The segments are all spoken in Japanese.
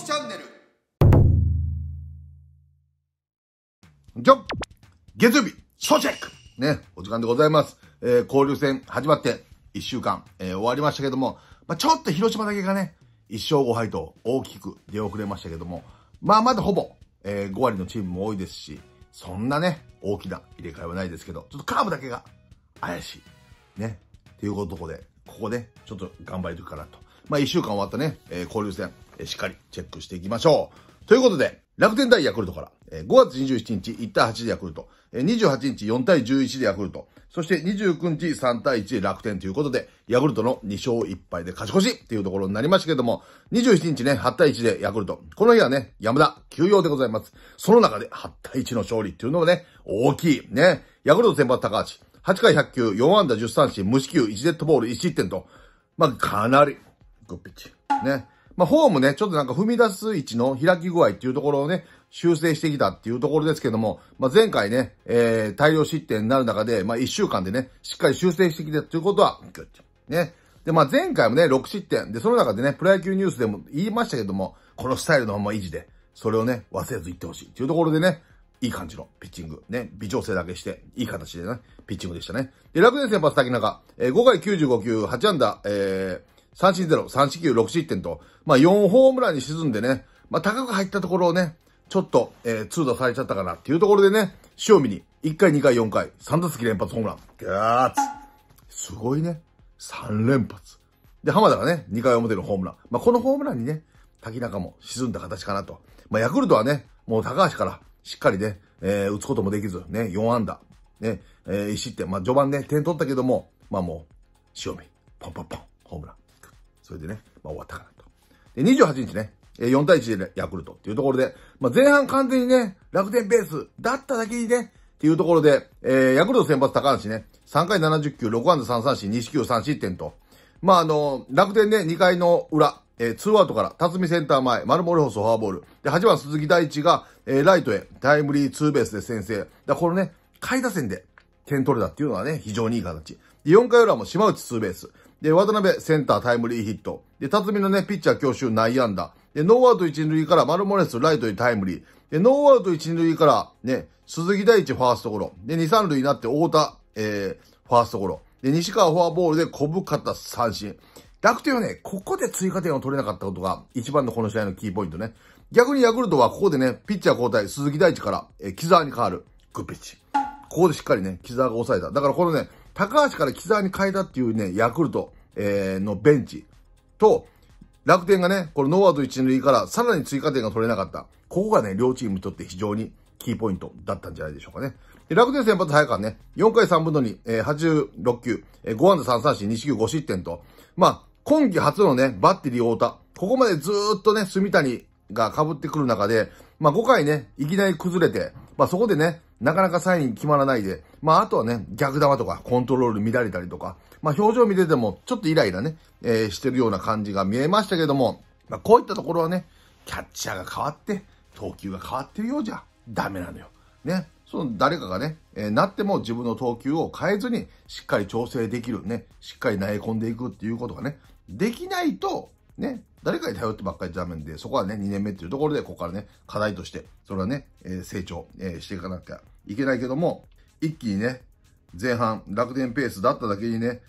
キチャンネルジョ月曜日、小チェックね、お時間でございます。えー、交流戦始まって1週間、えー、終わりましたけども、まあ、ちょっと広島だけがね、1勝5敗と大きく出遅れましたけども、まあまだほぼ、えー、5割のチームも多いですし、そんなね、大きな入れ替えはないですけど、ちょっとカーブだけが怪しい。ね。っていうことで、ここで、ちょっと頑張りとくかなと。まあ、1週間終わったね、えー、交流戦。しっかりチェックしていきましょう。ということで、楽天対ヤクルトから、5月27日1対8でヤクルト、28日4対11でヤクルト、そして29日3対1で楽天ということで、ヤクルトの2勝1敗で勝ち越しっていうところになりましたけども、27日ね、8対1でヤクルト。この日はね、山田、休養でございます。その中で8対1の勝利っていうのがね、大きい。ね、ヤクルト先発高橋。8回100球、4安打1 3三振、無四球、1デッドボール、1失点と。まあ、かなり、グッピッチ。ね。まあ、フォームね、ちょっとなんか踏み出す位置の開き具合っていうところをね、修正してきたっていうところですけども、まあ、前回ね、えー、大量失点になる中で、まあ、1週間でね、しっかり修正してきたということは、ね。で、まあ、前回もね、6失点。で、その中でね、プロ野球ニュースでも言いましたけども、このスタイルのまま維持で、それをね、忘れず言ってほしいっていうところでね、いい感じのピッチング。ね、微調整だけして、いい形でね、ピッチングでしたね。で、楽天先発先中、えー、5回95球、8安打、えー、340、349、67点と、まあ、4ホームランに沈んでね、まあ、高く入ったところをね、ちょっと、えー、通打されちゃったかなっていうところでね、塩見に1回、2回、4回、3打席連発ホームラン。ガーツすごいね。3連発。で、浜田がね、2回表のホームラン。まあ、このホームランにね、滝中も沈んだ形かなと。まあ、ヤクルトはね、もう高橋からしっかりね、えー、打つこともできず、ね、4安打、ね、えー、1失点。まあ、序盤ね、点取ったけども、まあもう、塩見、ポンポンポン、ホームラン。それでね、まあ終わったかなと。で、28日ね、4対1でヤクルトっていうところで、まあ前半完全にね、楽天ベースだっただけにね、っていうところで、えー、ヤクルト先発高橋ね、3回70球、6安打3三振、2四球3失点と。まああの、楽天ね、2回の裏、えー、2アウトから、辰巳センター前、丸森ースフォアボール。で、8番鈴木大地が、えー、ライトへタイムリーツーベースで先制。だこれね、下位打線で点取れたっていうのはね、非常にいい形。で、4回裏も島内ツーベース。で、渡辺センタータイムリーヒット。で、辰巳のね、ピッチャー強襲内野安打。で、ノーアウト一塁からマルモレスライトにタイムリー。で、ノーアウト一塁からね、鈴木大地ファーストゴロ。で、二三塁になって太田、えー、ファーストゴロ。で、西川フォアボールで小深田三振。楽天はね、ここで追加点を取れなかったことが一番のこの試合のキーポイントね。逆にヤクルトはここでね、ピッチャー交代、鈴木大地から、えー、木沢に変わる。グッピッチ。ここでしっかりね、木沢が抑えた。だからこのね、高橋から木沢に変えたっていうね、ヤクルト、えー、のベンチと、楽天がね、これノーアウト1塁からさらに追加点が取れなかった。ここがね、両チームにとって非常にキーポイントだったんじゃないでしょうかね。で楽天先発早川ね、4回3分の2、えー、86球、えー、5安打3三振、西球5失点と、まあ、今季初のね、バッテリー太田。ここまでずっとね、住谷が被ってくる中で、まあ5回ね、いきなり崩れて、まあそこでね、なかなかサイン決まらないで、まああとはね、逆球とかコントロール乱れたりとか、まあ表情見ててもちょっとイライラね、えー、してるような感じが見えましたけども、まあこういったところはね、キャッチャーが変わって、投球が変わってるようじゃダメなのよ。ね。その誰かがね、えー、なっても自分の投球を変えずに、しっかり調整できるね、しっかり投げ込んでいくっていうことがね、できないと、ね、誰かに頼ってばっかりダメんで、そこはね、2年目っていうところで、ここからね、課題として、それはね、えー、成長、えー、していかなきゃいけないけども、一気にね、前半、楽天ペースだっただけにね、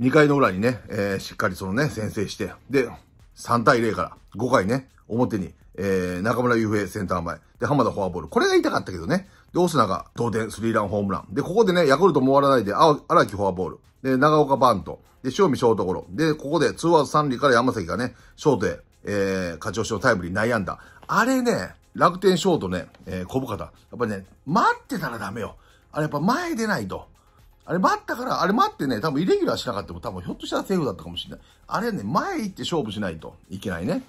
2回の裏にね、えー、しっかりそのね、先制して、で、3対0から5回ね、表に、えー、中村優平センター前。で、浜田フォアボール。これが痛かったけどね。で、オスナが同点スリーランホームラン。で、ここでね、ヤクルトも終わらないで、荒木フォアボール。で、長岡バント。で、塩見ショートゴロ。で、ここでツーアウト三塁から山崎がね、ショートへ、えー、勝ち越しのタイムリー悩んだ。あれね、楽天ショートね、えー、小深田。やっぱりね、待ってたらダメよ。あれやっぱ前出ないと。あれ待ったから、あれ待ってね、多分イレギュラーしなかったも多分ひょっとしたらセーフだったかもしれない。あれね、前行って勝負しないといけないね。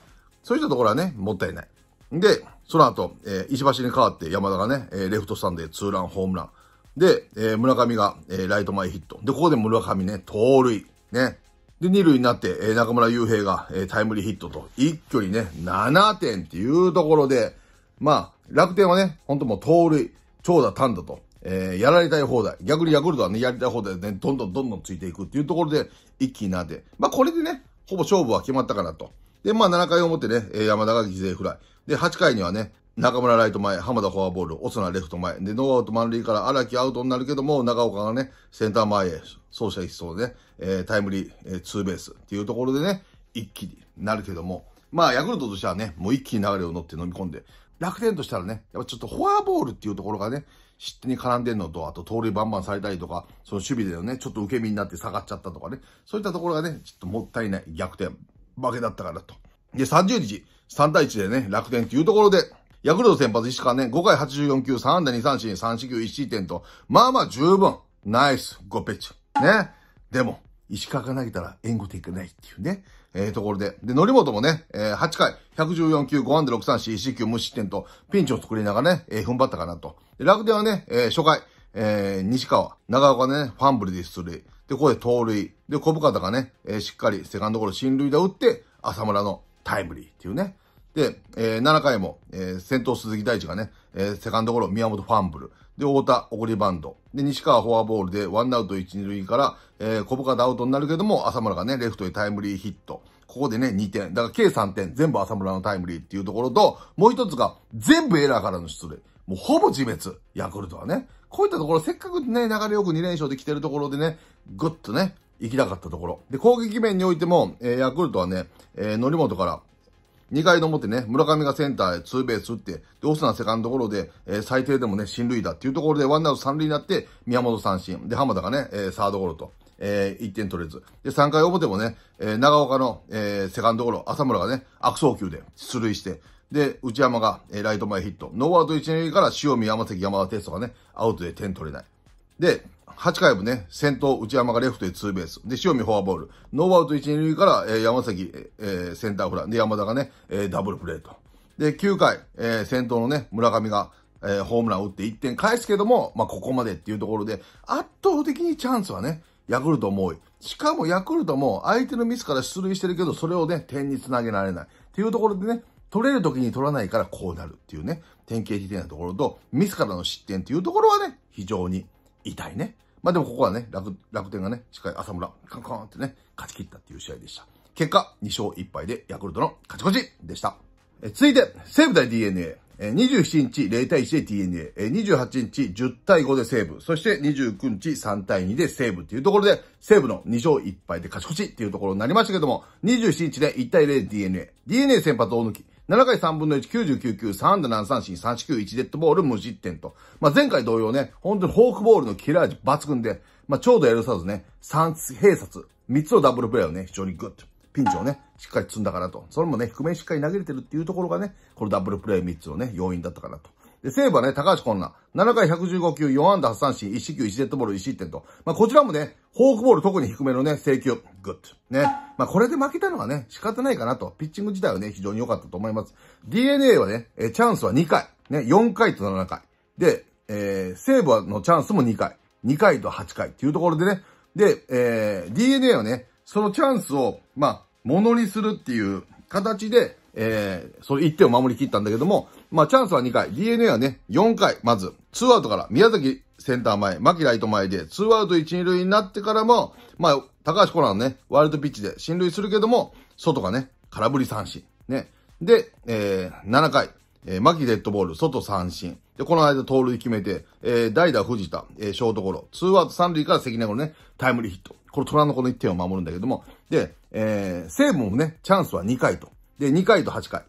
そういったところはね、もったいない。で、その後、えー、石橋に代わって山田がね、えー、レフトスタンドでツーランホームラン。で、えー、村上が、えー、ライト前ヒット。で、ここで村上ね、盗塁。ね。で、二塁になって、え中村雄平が、えー、タイムリーヒットと、一挙にね、7点っていうところで、まあ、楽天はね、ほんともう盗塁、長打単打と、えー、やられたい放題。逆にヤクルトはね、やりたい放題でね、どんどんどんどんついていくっていうところで、一気になって。まあ、これでね、ほぼ勝負は決まったかなと。で、まあ、7回表ね、山田が犠牲フライ。で、8回にはね、中村ライト前、浜田フォアボール、オスナレフト前。で、ノーアウト満塁から荒木アウトになるけども、中岡がね、センター前へ、走者一走でね、えー、タイムリー、えー、ツーベースっていうところでね、一気になるけども、まあ、ヤクルトとしてはね、もう一気に流れを乗って飲み込んで、楽天としたらね、やっぱちょっとフォアボールっていうところがね、失点に絡んでんのと、あと盗塁バンバンされたりとか、その守備でのね、ちょっと受け身になって下がっちゃったとかね、そういったところがね、ちょっともったいない逆転、負けだったからと。で、30日、3対1でね、楽天っていうところで、ヤクルト先発石川ね、5回84球、3安打2三振、3四球1失点と、まあまあ十分、ナイス、5ペッチね。でも、石川が投げたら援護できないっていうね。ええー、ところで。で、則本もね、えー、8回、114球、5安打6三振、1 9無失点と、ピンチを作りながらね、えー、踏ん張ったかなと。で、楽天はね、えー、初回、えー、西川、長岡ね、ファンブルで出塁。で、ここで盗塁。で、小深田がね、えー、しっかりセカンドゴロ進塁打打って、浅村のタイムリーっていうね。で、えー、7回も、えー、先頭鈴木大地がね、えー、セカンドゴロ、宮本ファンブル。で、太田、送りバンド。で、西川フォアボールで、ワンアウト一、二塁から、えー、小深田アウトになるけども、浅村がね、レフトへタイムリーヒット。ここでね、2点。だから計3点。全部浅村のタイムリーっていうところと、もう一つが、全部エラーからの出塁。もうほぼ自滅。ヤクルトはね。こういったところ、せっかくね、流れよく2連勝できてるところでね、ぐっとね、行きたかったところ。で、攻撃面においても、えー、ヤクルトはね、えー、則本から、2回の表ね、村上がセンターへツーベース打って、で、オスナセカンドゴロで、えー、最低でもね、進塁打っていうところで、ワンアウト三塁になって、宮本三振。で、浜田がね、えー、サードゴロと。えー、1点取れず。で、3回表もね、えー、長岡の、えー、セカンドゴロ、浅村がね、悪送球で出塁して、で、内山が、えー、ライト前ヒット。ノーアウト1塁から塩見、山崎、山田テストがね、アウトで点取れない。で、8回もね、先頭内山がレフトへツーベース。で、塩見フォアボール。ノーアウト1、2塁から、えー、山崎、えー、センターフライ。で、山田がね、えー、ダブルプレーと。で、9回、えー、先頭のね、村上が、えー、ホームランを打って1点返すけども、まあ、ここまでっていうところで、圧倒的にチャンスはね、ヤクルトも多い。しかもヤクルトも相手のミスから出塁してるけど、それをね、点につなげられない。っていうところでね、取れる時に取らないからこうなるっていうね、典型的なところと、ミスからの失点っていうところはね、非常に痛いね。まあでもここはね、楽、楽天がね、しっかり浅村、カンカンってね、勝ち切ったっていう試合でした。結果、2勝1敗でヤクルトの勝ち越しでした。え続いて、西武対 DNA。え、27日0対1で DNA、え、28日10対5で西武、そして29日3対2で西武っていうところで、西武の2勝1敗で勝ち越しっていうところになりましたけども、27日で1対0で DNA、DNA 先発大抜き、7回3分の1、99 3安打7三振、391デッドボール、無失点と。まあ、前回同様ね、本当にフォークボールの切れ味抜群で、まあ、ちょうどやるさずね、3併殺、3つのダブルプレーをね、非常にグッと。ピンチをね、しっかり積んだからと。それもね、低めにしっかり投げれてるっていうところがね、このダブルプレイ3つのね、要因だったかなと。で、ーブはね、高橋こんな。7回115球、4安打8三振、1四球、1デッドボール、1失点と。まあ、こちらもね、フォークボール特に低めのね、制球。グッド。ね。まあ、これで負けたのはね、仕方ないかなと。ピッチング自体はね、非常に良かったと思います。DNA はね、えチャンスは2回。ね、4回と7回。で、えー、ブのチャンスも2回。2回と8回っていうところでね。で、えー、DNA はね、そのチャンスを、まあ、ものにするっていう形で、えー、その1点を守りきったんだけども、まあ、チャンスは2回、DNA はね、4回、まず、ツーアウトから、宮崎センター前、牧ライト前で、ツーアウト1、2塁になってからも、まあ、高橋コナンね、ワールドピッチで進塁するけども、外がね、空振り三振。ね。で、えー、7回、えー、牧デッドボール、外三振。で、この間盗塁決めて、えー、代打藤田、えー、ショートゴロ、ツーアウト三塁から関根ゴロね、タイムリーヒット。これ虎の子の1点を守るんだけども、で、えー、西武もね、チャンスは2回と。で、2回と8回。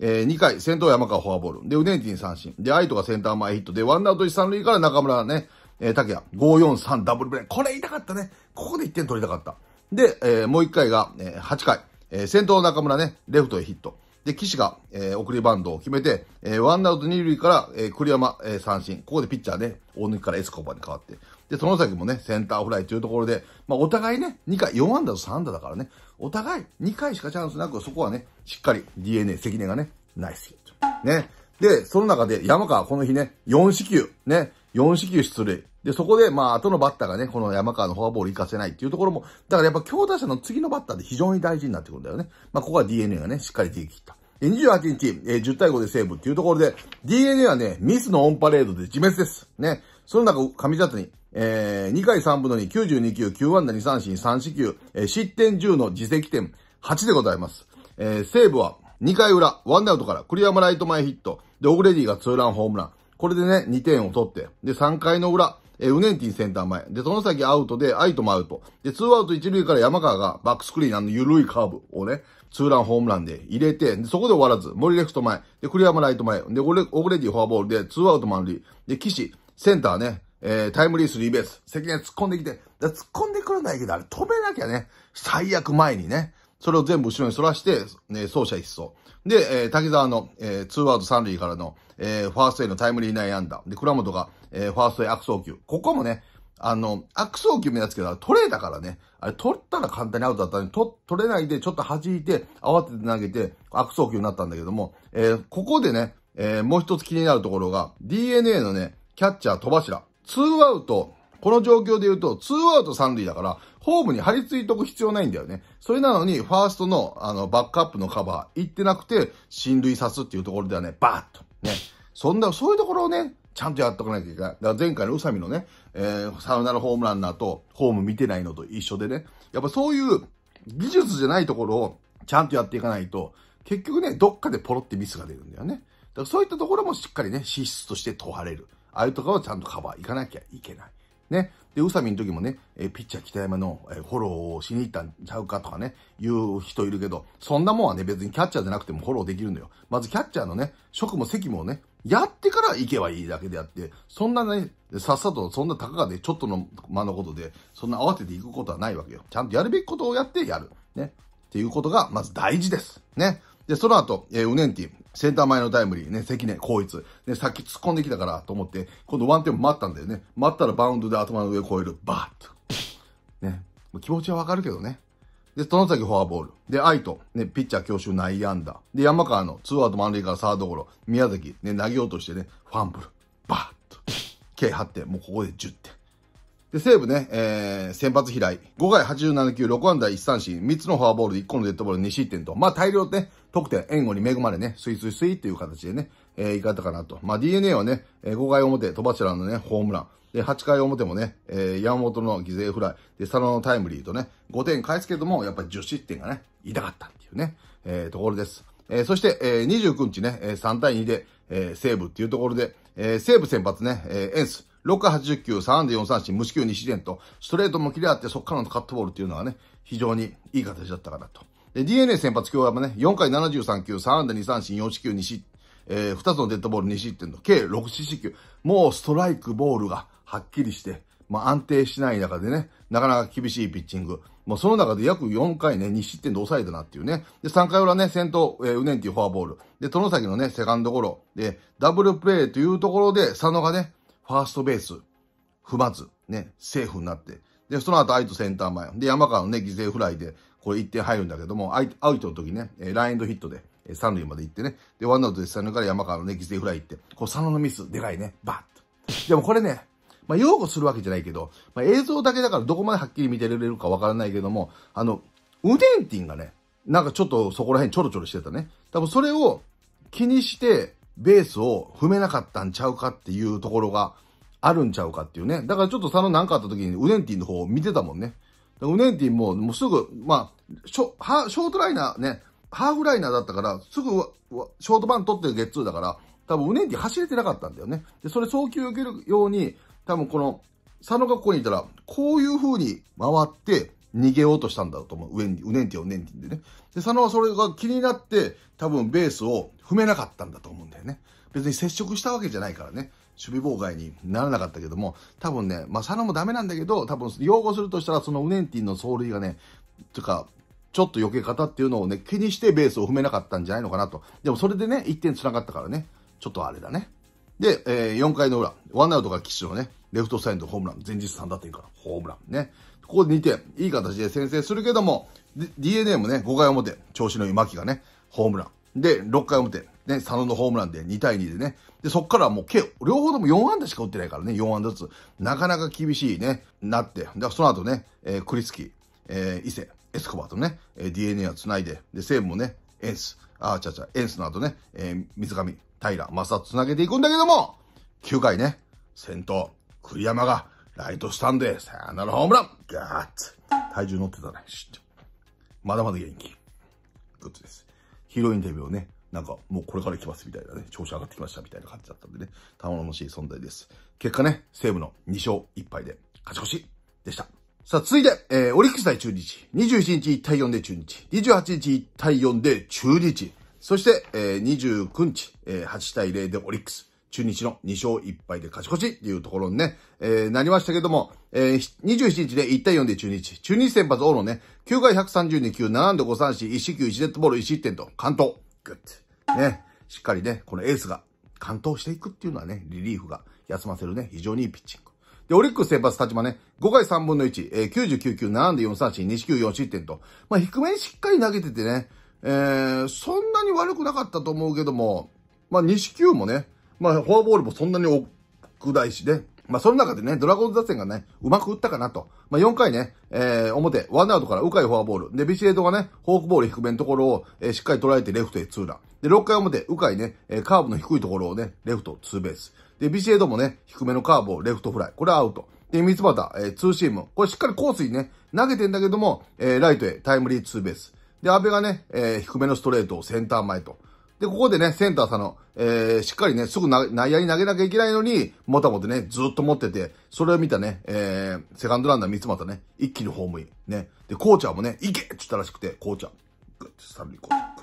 えー、2回、先頭山川フォアボール。で、ウネンティン三振。で、アイトがセンター前ヒットで、ワンアウト一三塁から中村ね、えー、竹谷、543ダブルプレー。これ痛かったね。ここで1点取りたかった。で、えー、もう1回が、えー、8回、えー、先頭中村ね、レフトへヒット。で、岸が、えー、送りバンドを決めて、えー、ワンアウト二塁から、えー、栗山、えー、三振。ここでピッチャーね、大貫からエスコバに変わって。で、その先もね、センターフライというところで、まあ、お互いね、2回、4安打と3安打だからね、お互い2回しかチャンスなく、そこはね、しっかり DNA、関根がね、ナイスヒット。ね。で、その中で山川、この日ね、4四球、ね、4四球出塁。で、そこで、まあ、後のバッターがね、この山川のフォアボール行かせないっていうところも、だからやっぱ強打者の次のバッターで非常に大事になってくるんだよね。まあ、ここは DNA がね、しっかりできた。28日、えー、10対5でセーブっていうところで、DNA はね、ミスのオンパレードで自滅です。ね。その中、上里にえー、2回3分の2、92球、9安打2三振、3四球、えー、失点10の自責点8でございます。えー、西武は2回裏、ワンアウトから栗山ライト前ヒット、で、オグレディがツーランホームラン。これでね、2点を取って、で、3回の裏、えー、ウネンティンセンター前。で、その先アウトで、アイトもアウト。で、ツーアウト一塁から山川がバックスクリーンあの緩いカーブをね、ツーランホームランで入れて、そこで終わらず、森レフト前。で、栗山ライト前。で、オグレディフォアボールで、ツーアウト満塁。で、岸、センターね、えー、タイムリースリーベース、関根突っ込んできて、突っ込んでくるんだけど、あれ止めなきゃね、最悪前にね、それを全部後ろに反らして、ね、走者一走。で、えー、滝沢の、えー、ツーアウト三塁からの、えー、ファーストへのタイムリー内安打。で、倉本が、えー、ファーストへ悪送球。ここもね、あの、悪送球目立つけど、トレーだからね、あれ取ったら簡単にアウトだったのに、取、取れないでちょっと弾いて、慌てて投げて、悪送球になったんだけども、えー、ここでね、えー、もう一つ気になるところが、DNA のね、キャッチャー戸柱。ツーアウト、この状況で言うと、ツーアウト三塁だから、ホームに張り付いとく必要ないんだよね。それなのに、ファーストの、あの、バックアップのカバー、行ってなくて、進塁刺すっていうところではね、バーッと。ね。そんな、そういうところをね、ちゃんとやっとかないといけない。だから前回の宇佐美のね、えー、サウナラホームランナーと、ホーム見てないのと一緒でね。やっぱそういう技術じゃないところをちゃんとやっていかないと、結局ね、どっかでポロってミスが出るんだよね。だからそういったところもしっかりね、資質として問われる。ああいうところをちゃんとカバー行かなきゃいけない。ね。で、宇佐美の時もね、えピッチャー北山の、えフォローをしに行ったんちゃうかとかね、言う人いるけど、そんなもんはね、別にキャッチャーじゃなくてもフォローできるのよ。まずキャッチャーのね、職務責務をね、やってから行けばいいだけであって、そんなね、さっさと、そんなたかがで、ちょっとの間のことで、そんな慌てていくことはないわけよ。ちゃんとやるべきことをやってやる。ね。っていうことが、まず大事です。ね。で、その後、えー、ウネンティ、センター前のタイムリー、ね、関根、い一。ね、さっき突っ込んできたからと思って、今度ワンテンも待ったんだよね。待ったらバウンドで頭の上を越える。バーッと。ね。気持ちはわかるけどね。で、その先フォアボール。で、愛と、ね、ピッチャー強襲内野安打。で、山川のツーアウト満塁からサードゴロ。宮崎、ね、投げようとしてね、ファンブル。バーッと。計8点。もうここで10点。で、西武ね、えー、先発平井。5回87球、6安打1三振、3つのフォアボールで1個のデッドボール2失点と。まあ大量ね、得点、援護に恵まれね、スイスイスイっていう形でね、えー、いかれたかなと。まあ、DNA はね、えー、5回表、戸柱のね、ホームラン。で、8回表もね、えー、山本の犠牲フライ、で、佐野のタイムリーとね、5点返すけども、やっぱり10失点がね、痛かったっていうね、えー、ところです。えー、そして、えー、29日ね、えー、3対2で、えー、西武っていうところで、えー、西武先発ね、えー、エンス、6 80球、3安で4三振、無四球2失点と、ストレートも切れ合って、そっからのカットボールっていうのはね、非常にいい形だったかなと。で、DNA 先発日はね、4回73球、3安打2三振、4四球、2四、えー、2つのデッドボール2いうの、計6四四球。もうストライクボールがはっきりして、まあ、安定しない中でね、なかなか厳しいピッチング。もうその中で約4回ね、2失点で抑えたなっていうね。で、3回裏ね、先頭、えー、うねんっていうフォアボール。で、の先のね、セカンドゴロ。で、ダブルプレーというところで、佐野がね、ファーストベース、踏まず、ね、セーフになって。で、その後、相手センター前。で、山川のね、犠牲フライで、これ1点入るんだけども、アウトの時ね、えラインドヒットで、え三塁まで行ってね。で、ワンアウトで三塁から山川のね、犠牲フライ行って、こう、佐野のミス、でかいね、バッと。でもこれね、まあ、擁護するわけじゃないけど、まあ、映像だけだからどこまではっきり見てられるかわからないけども、あの、ウデンティンがね、なんかちょっとそこら辺ちょろちょろしてたね。多分それを気にして、ベースを踏めなかったんちゃうかっていうところがあるんちゃうかっていうね。だからちょっと佐野なんかあった時にウデンティンの方を見てたもんね。ウネンティも、もうすぐ、まあ、ショショートライナーね、ハーフライナーだったから、すぐ、ショートバン取ってゲッツーだから、多分ウネンティ走れてなかったんだよね。で、それ送球受けるように、多分この、佐野がここにいたら、こういう風に回って、逃げようとしたんだと思う。ウネンティウネンティン、ウネンティでね。で、佐野はそれが気になって、多分ベースを踏めなかったんだと思うんだよね。別に接触したわけじゃないからね。守備妨害にならなかったけども、多分ね、まあ、サノもダメなんだけど、多分、擁護するとしたら、そのウネンティンの走塁がね、とか、ちょっと避け方っていうのをね、気にしてベースを踏めなかったんじゃないのかなと。でもそれでね、1点繋がったからね、ちょっとあれだね。で、えー、4回の裏、ワンアウトが騎岸のね、レフトサイドホームラン、前日3打点からホームランね。ここで2点、いい形で先制するけども、DNA もね、5回表、調子のいい牧がね、ホームラン。で、6回表、ね、佐野のホームランで2対2でね。で、そっからもう、計、両方とも4安打しか打ってないからね、4安打ずつ。なかなか厳しいね、なって。で、その後ね、えー、クリスキー、えー、伊勢、エスコバーとね、えー、DNA は繋いで、で、西武もね、エンス、あ、ちゃちゃ、エンスの後ね、えー、水上、平、正つなげていくんだけども、9回ね、先頭、栗山が、ライトスタンドへ、さよならホームランガーッツ体重乗ってたね。まだまだ元気。グッズです。ヒロインデビューをね、なんか、もうこれから行きますみたいなね、調子上がってきましたみたいな感じだったんでね、頼もしい存在です。結果ね、西武の2勝1敗で勝ち越しでした。さあ、続いて、えー、オリックス対中日。2 7日1対4で中日。28日1対4で中日。そして、えー、29日、えー、8対0でオリックス。中日の2勝1敗で勝ち越しっていうところにね、えー、なりましたけども、えー、27日で1対4で中日。中日先発大野ね、9回132球、7安5三振、1四球1デッドボール1失点と、関東。グッ。ね。しっかりね、このエースが完投していくっていうのはね、リリーフが休ませるね、非常にいいピッチング。で、オリックス先発立場ね、5回3分の1、えー、99球、7で4三振、2四球4失点と、まあ、低めにしっかり投げててね、えー、そんなに悪くなかったと思うけども、まあ、2四球もね、まあ、フォアボールもそんなに多くないしね、まあ、その中でね、ドラゴンズ打線がね、うまく打ったかなと。まあ、4回ね、えー、表、ワンアウトからうかいフォアボール。で、ビシエドがね、フォークボール低めのところを、えー、しっかり捉えてレフトへツーラン。で、6回表、うかいね、えー、カーブの低いところをね、レフトツーベース。で、ビシエドもね、低めのカーブをレフトフライ。これアウト。で、三ツ端、えー、ツーシーム。これしっかりコースにね、投げてんだけども、えー、ライトへタイムリーツーベース。で、安倍がね、えー、低めのストレートをセンター前と。で、ここでね、センターさんの、えー、しっかりね、すぐ内野に投げなきゃいけないのに、もたもたね、ずっと持ってて、それを見たね、えー、セカンドランナー三つまたね、一気にホームイン。ね。で、コーチャーもね、行けって言ったらしくて、コーチャー。グッて、サルリコーチャー、グ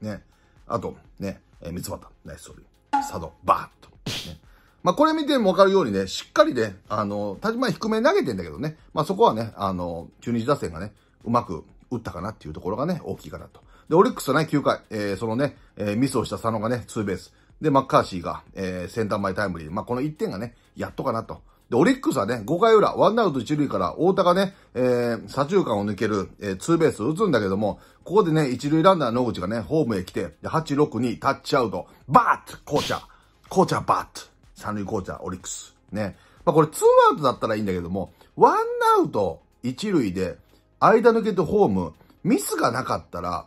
ッて。ね。あと、ね、えー、三つまた、ナイスソリサド、バーッと。ね。まあ、これ見てもわかるようにね、しっかりね、あの、田島低め投げてんだけどね、まあ、そこはね、あの、中日打線がね、うまく打ったかなっていうところがね、大きいかなと。で、オリックスはね、9回、えー、そのね、えー、ミスをした佐野がね、ツーベース。で、マッカーシーが、えー、センター前タイムリー。まあ、この1点がね、やっとかなと。で、オリックスはね、5回裏、ワンアウト1塁から、大田がね、えー、左中間を抜ける、えー、ツーベースを打つんだけども、ここでね、1塁ランナー野口がね、ホームへ来て、で、8、6、2、タッチアウト、バーッ紅茶紅茶バーッ三塁紅茶オリックス。ね。まあ、これ、ツーアウトだったらいいんだけども、ワンアウト1塁で、間抜けてホーム、ミスがなかったら、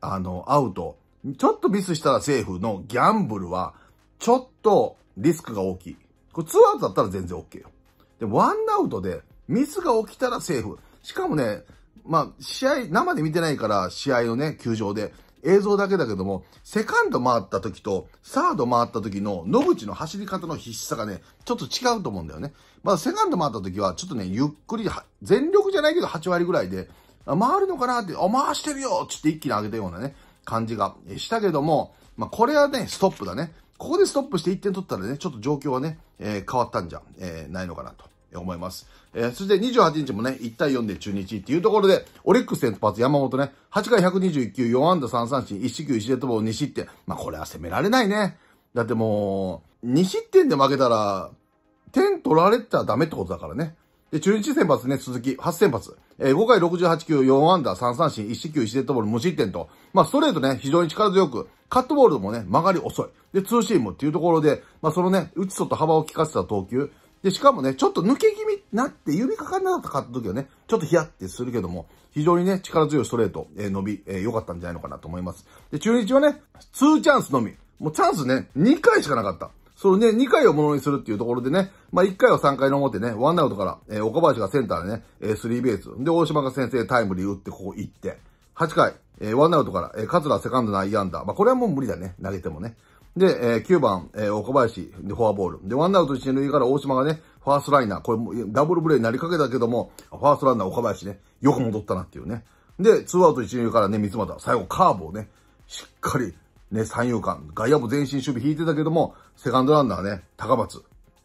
あの、アウト。ちょっとミスしたらセーフのギャンブルは、ちょっとリスクが大きい。これツアウトだったら全然 OK よ。で、ワンアウトでミスが起きたらセーフ。しかもね、まあ、試合、生で見てないから、試合のね、球場で、映像だけだけども、セカンド回った時と、サード回った時の野口の走り方の必死さがね、ちょっと違うと思うんだよね。まあ、セカンド回った時は、ちょっとね、ゆっくり、全力じゃないけど8割ぐらいで、回るのかなって、あ、回してるよつって一気に上げたようなね、感じがしたけども、まあ、これはね、ストップだね。ここでストップして1点取ったらね、ちょっと状況はね、えー、変わったんじゃ、えー、ないのかなと。思います。えー、そして28日もね、1対4で中日っていうところで、オリックス先発山本ね、8回121球、4安打3三振、1四球1デッドボール2失点。まあこれは攻められないね。だってもう、2失点で負けたら、点取られたらダメってことだからね。で、中日先発ね、続き、8先発。えー、5回68球、4ダー、3三振、1四球、1デッドボール、無失点と。まあ、ストレートね、非常に力強く、カットボールもね、曲がり遅い。で、ツーシームっていうところで、まあ、そのね、打ち外幅を利かせた投球。で、しかもね、ちょっと抜け気味になって指かかんなかった時はね、ちょっとヒヤってするけども、非常にね、力強いストレート、えー、伸び、えー、良かったんじゃないのかなと思います。で、中日はね、2チャンスのみ。もうチャンスね、2回しかなかった。そのね、2回をものにするっていうところでね、まあ、1回は3回の表ね、ワンアウトから、えー、岡林がセンターでね、えー、スリーベース。で、大島が先生タイムリー打ってここ行って、8回、えー、ワンアウトから、えー、桂セカンド内野安打。まあ、これはもう無理だね、投げてもね。で、えー、9番、えー、岡林、で、フォアボール。で、ワンアウト一塁から大島がね、ファーストライナー。これも、ダブルプレイになりかけたけども、ファーストランナー岡林ね、よく戻ったなっていうね。で、ツーアウト一塁からね、三また、最後カーブをね、しっかり、ね、三遊間、外野も前進守備引いてたけども、セカンドランナーね、高松、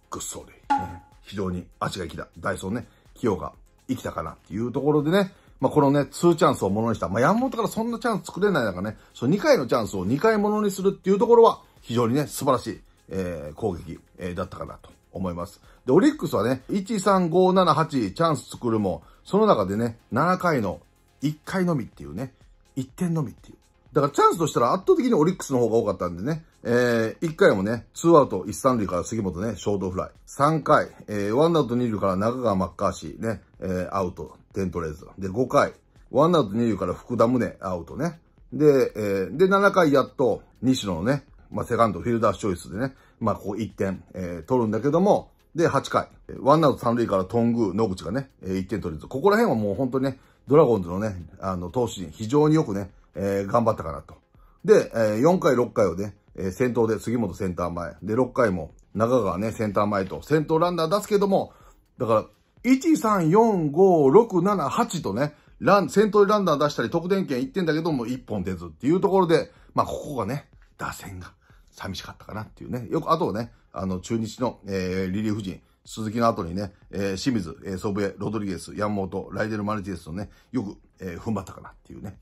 ぐっそり、ね、非常に足が生きた、ダイソーね、清が生きたかなっていうところでね、まあ、このね、2チャンスをものにした。まあ、山本からそんなチャンス作れない中ね、その2回のチャンスを2回ものにするっていうところは、非常にね、素晴らしい、えー、攻撃、えー、だったかなと思います。で、オリックスはね、1、3、5、7、8、チャンス作るも、その中でね、7回の1回のみっていうね、1点のみっていう、だからチャンスとしたら圧倒的にオリックスの方が多かったんでね、えー、1回もね、2アウト1、3塁から杉本ね、ショートフライ。3回、えー、1アウト2塁から中川マッカーシーね、えー、アウト、点取れず。で、5回、1アウト2塁から福田宗、アウトね。で、えー、で、7回やっと、西野のね、まあ、セカンドフィルダーチョイスでね、まあ、こう1点、えー、取るんだけども、で、8回、ワンアウト3塁からトング、野口がね、えー、1点取れず。ここら辺はもう本当にね、ドラゴンズのね、あの、投手陣、非常によくね、えー、頑張ったかなと。で、えー、4回、6回をね、えー、先頭で杉本センター前。で、6回も中川ね、センター前と、先頭ランナー出すけども、だから、1,3,4,5,6,7,8とね、ラン、先頭でランナー出したり、得点圏1点だけども1本出ずっていうところで、まあ、ここがね、打線が寂しかったかなっていうね。よく、あとね、あの、中日の、えー、リリーフ陣、鈴木の後にね、えー、清水、えー、祖父江、ロドリゲス、山本、ライデル・マルティエスとね、よく、えー、踏ん張ったかなっていうね。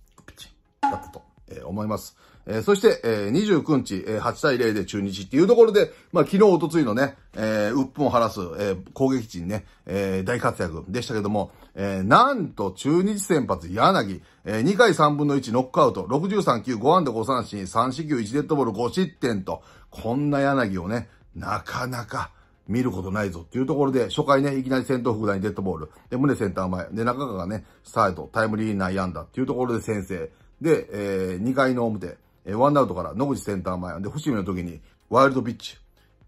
かったと。えー、思います。えー、そして、えー、29日、えー、8対0で中日っていうところで、まあ、昨日、おとついのね、えー、うっぷんを晴らす、えー、攻撃陣ね、えー、大活躍でしたけども、えー、なんと中日先発、柳、えー、2回3分の1ノックアウト、63球、5安打5三振、3四球、1デッドボール、5失点と、こんな柳をね、なかなか、見ることないぞっていうところで、初回ね、いきなり先頭副大にデッドボール。で、胸センター前。で、中川がね、スタート、タイムリー内野安打っていうところで先制。で、えー、2回の表、えー、ワンアウトから野口センター前。で、星見の時に、ワイルドピッチ。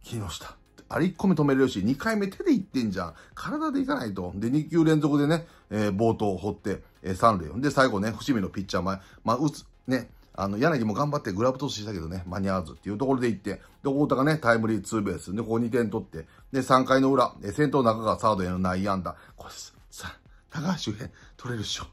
木下。ありっこめ止めれるし、2回目手でいってんじゃん。体でいかないと。で、2球連続でね、えー、冒頭を掘って、えー、三塁。で、最後ね、伏見のピッチャー前。まあ、打つ。ね。あの、柳も頑張ってグラブ投手したけどね、間に合わずっていうところで行って、で、大田がね、タイムリーツーベース。で、ここ2点取って、で、3回の裏、え先頭中川サードへの内野安打。これさ、高橋周辺取れるっしょ。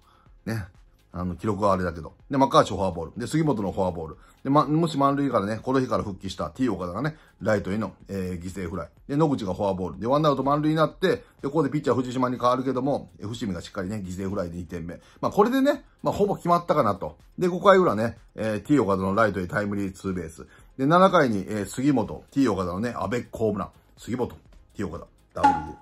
ね。あの、記録はあれだけど。で、マッカーシフォアボール。で、杉本のフォアボール。で、ま、もし満塁からね、この日から復帰した T 岡田がね、ライトへの、えー、犠牲フライ。で、野口がフォアボール。で、ワンアウト満塁になって、で、ここでピッチャー藤島に変わるけども、伏見がしっかりね、犠牲フライで2点目。まあ、これでね、まあ、ほぼ決まったかなと。で、5回裏ね、えー、T 岡田のライトへタイムリーツーベース。で、7回に、えー、杉本、T 岡田のね、アベックホームラン。杉本、T 岡田、ダブル。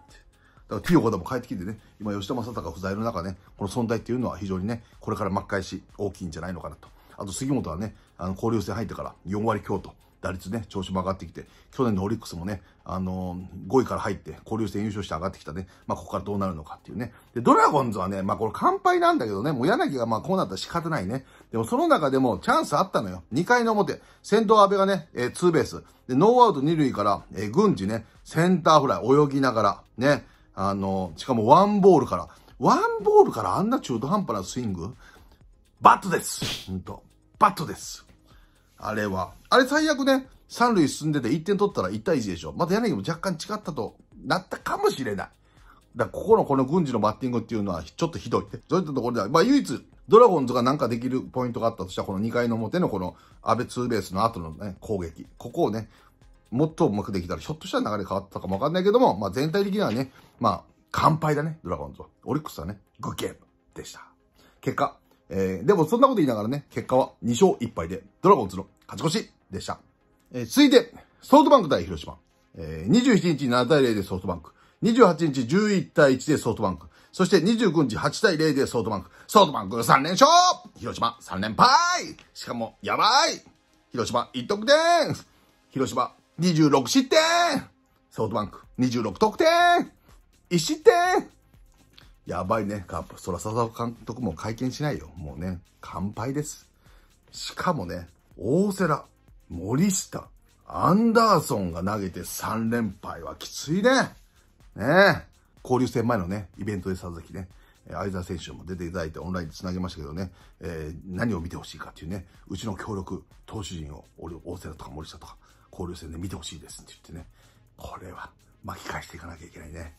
だから、ティオでも帰ってきてね、今、吉田正尚不在の中ね、この存在っていうのは非常にね、これから巻き返し大きいんじゃないのかなと。あと、杉本はね、あの、交流戦入ってから4割強と、打率ね、調子も上がってきて、去年のオリックスもね、あのー、5位から入って、交流戦優勝して上がってきたね、まあ、ここからどうなるのかっていうね。で、ドラゴンズはね、まあ、これ完敗なんだけどね、もう柳がまあ、こうなったら仕方ないね。でも、その中でもチャンスあったのよ。2回の表、先頭阿部がね、えー、ツーベース。で、ノーアウト2塁から、えー、軍事ね、センターフライ、泳ぎながら、ね、あの、しかもワンボールから、ワンボールからあんな中途半端なスイングバットですんと。バットです。あれは。あれ最悪ね、三塁進んでて1点取ったら1対1でしょ。また柳も若干違ったとなったかもしれない。だここのこの軍事のバッティングっていうのはちょっとひどいって。そういったところでは、まあ唯一、ドラゴンズがなんかできるポイントがあったとしたら、この2回の表のこの安倍ツーベースの後のね、攻撃。ここをね、もっとうまくできたら、ひょっとしたら流れ変わったかもわかんないけども、まあ全体的にはね、まあ、乾杯だね、ドラゴンズは。オリックスはね、グゲームでした。結果、えー、でもそんなこと言いながらね、結果は2勝1敗で、ドラゴンズの勝ち越しでした。えー、続いて、ソフトバンク対広島。えー、27日7対0でソフトバンク。28日11対1でソフトバンク。そして29日8対0でソフトバンク。ソフトバンク3連勝広島3連敗しかも、やばい広島1得点広島26失点ソフトバンク、26得点 !1 失点やばいね。カープ、そら佐々岡監督も会見しないよ。もうね、乾杯です。しかもね、大瀬良、森下、アンダーソンが投げて3連敗はきついね。ねえ。交流戦前のね、イベントで佐々木ね、相沢選手も出ていただいてオンラインで繋げましたけどね、えー、何を見てほしいかっていうね、うちの協力、投手陣を、俺、大瀬良とか森下とか、交流戦で見てほしいですって言ってね、これは巻き返していかなきゃいけないね。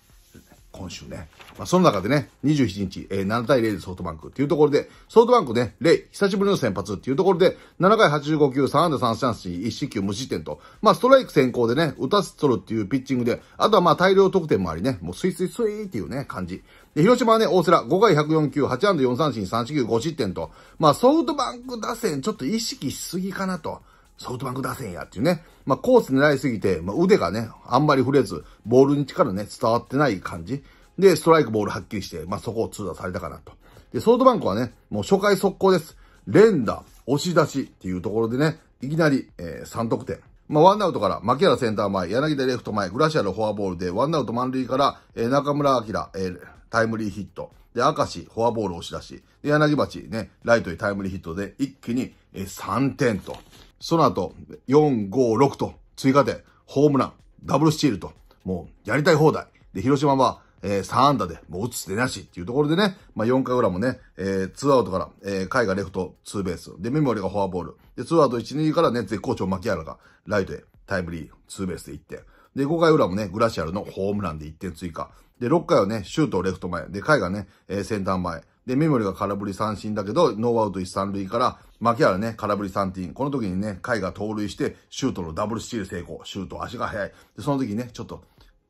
今週ね。まあ、その中でね、27日、えー、7対0でソフトバンクっていうところで、ソフトバンクね、イ、久しぶりの先発っていうところで、7回85球、3安打3スャンス、1四球無失点と、まあ、ストライク先行でね、打たせとるっていうピッチングで、あとはまあ、大量得点もありね、もうスイスイスイっていうね、感じ。で、広島はね、大瀬良、5回104球、8安打4三振、3四球5失点と、まあ、ソフトバンク打線ちょっと意識しすぎかなと。ソフトバンク打線やっていうね。まあ、コース狙いすぎて、まあ、腕がね、あんまり触れず、ボールに力ね、伝わってない感じ。で、ストライクボールはっきりして、まあ、そこを通打されたかなと。で、ソフトバンクはね、もう初回速攻です。連打、押し出しっていうところでね、いきなり、えー、3得点。まあ、ワンアウトから、牧原センター前、柳田レフト前、グラシアルフォアボールで、ワンアウト満塁から、えー、中村明、えー、タイムリーヒット。で、明石、フォアボール押し出し。で、柳鉢、ね、ライトにタイムリーヒットで、一気に、えー、3点と。その後、4、5、6と追加点、ホームラン、ダブルスチールと、もうやりたい放題。で、広島は、えー、3安打で、もう打つ手なしっていうところでね、まあ、4回裏もね、えー、2アウトから、えー、海がレフト、ツーベース。で、メモリがフォアボール。で、2アウト1、2からね、絶好調牧原が、ライトへ、タイムリー、ツーベースで1点。で、5回裏もね、グラシアルのホームランで1点追加。で、6回はね、シュートレフト前。で、海がね、えー、センター前。で、メモリが空振り三振だけど、ノーアウト1、3塁から、牧原ね、空振り3点。この時にね、甲斐が盗塁して、シュートのダブルスチール成功。シュート、足が速い。で、その時ね、ちょっと、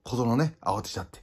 小園ね、慌てちゃって。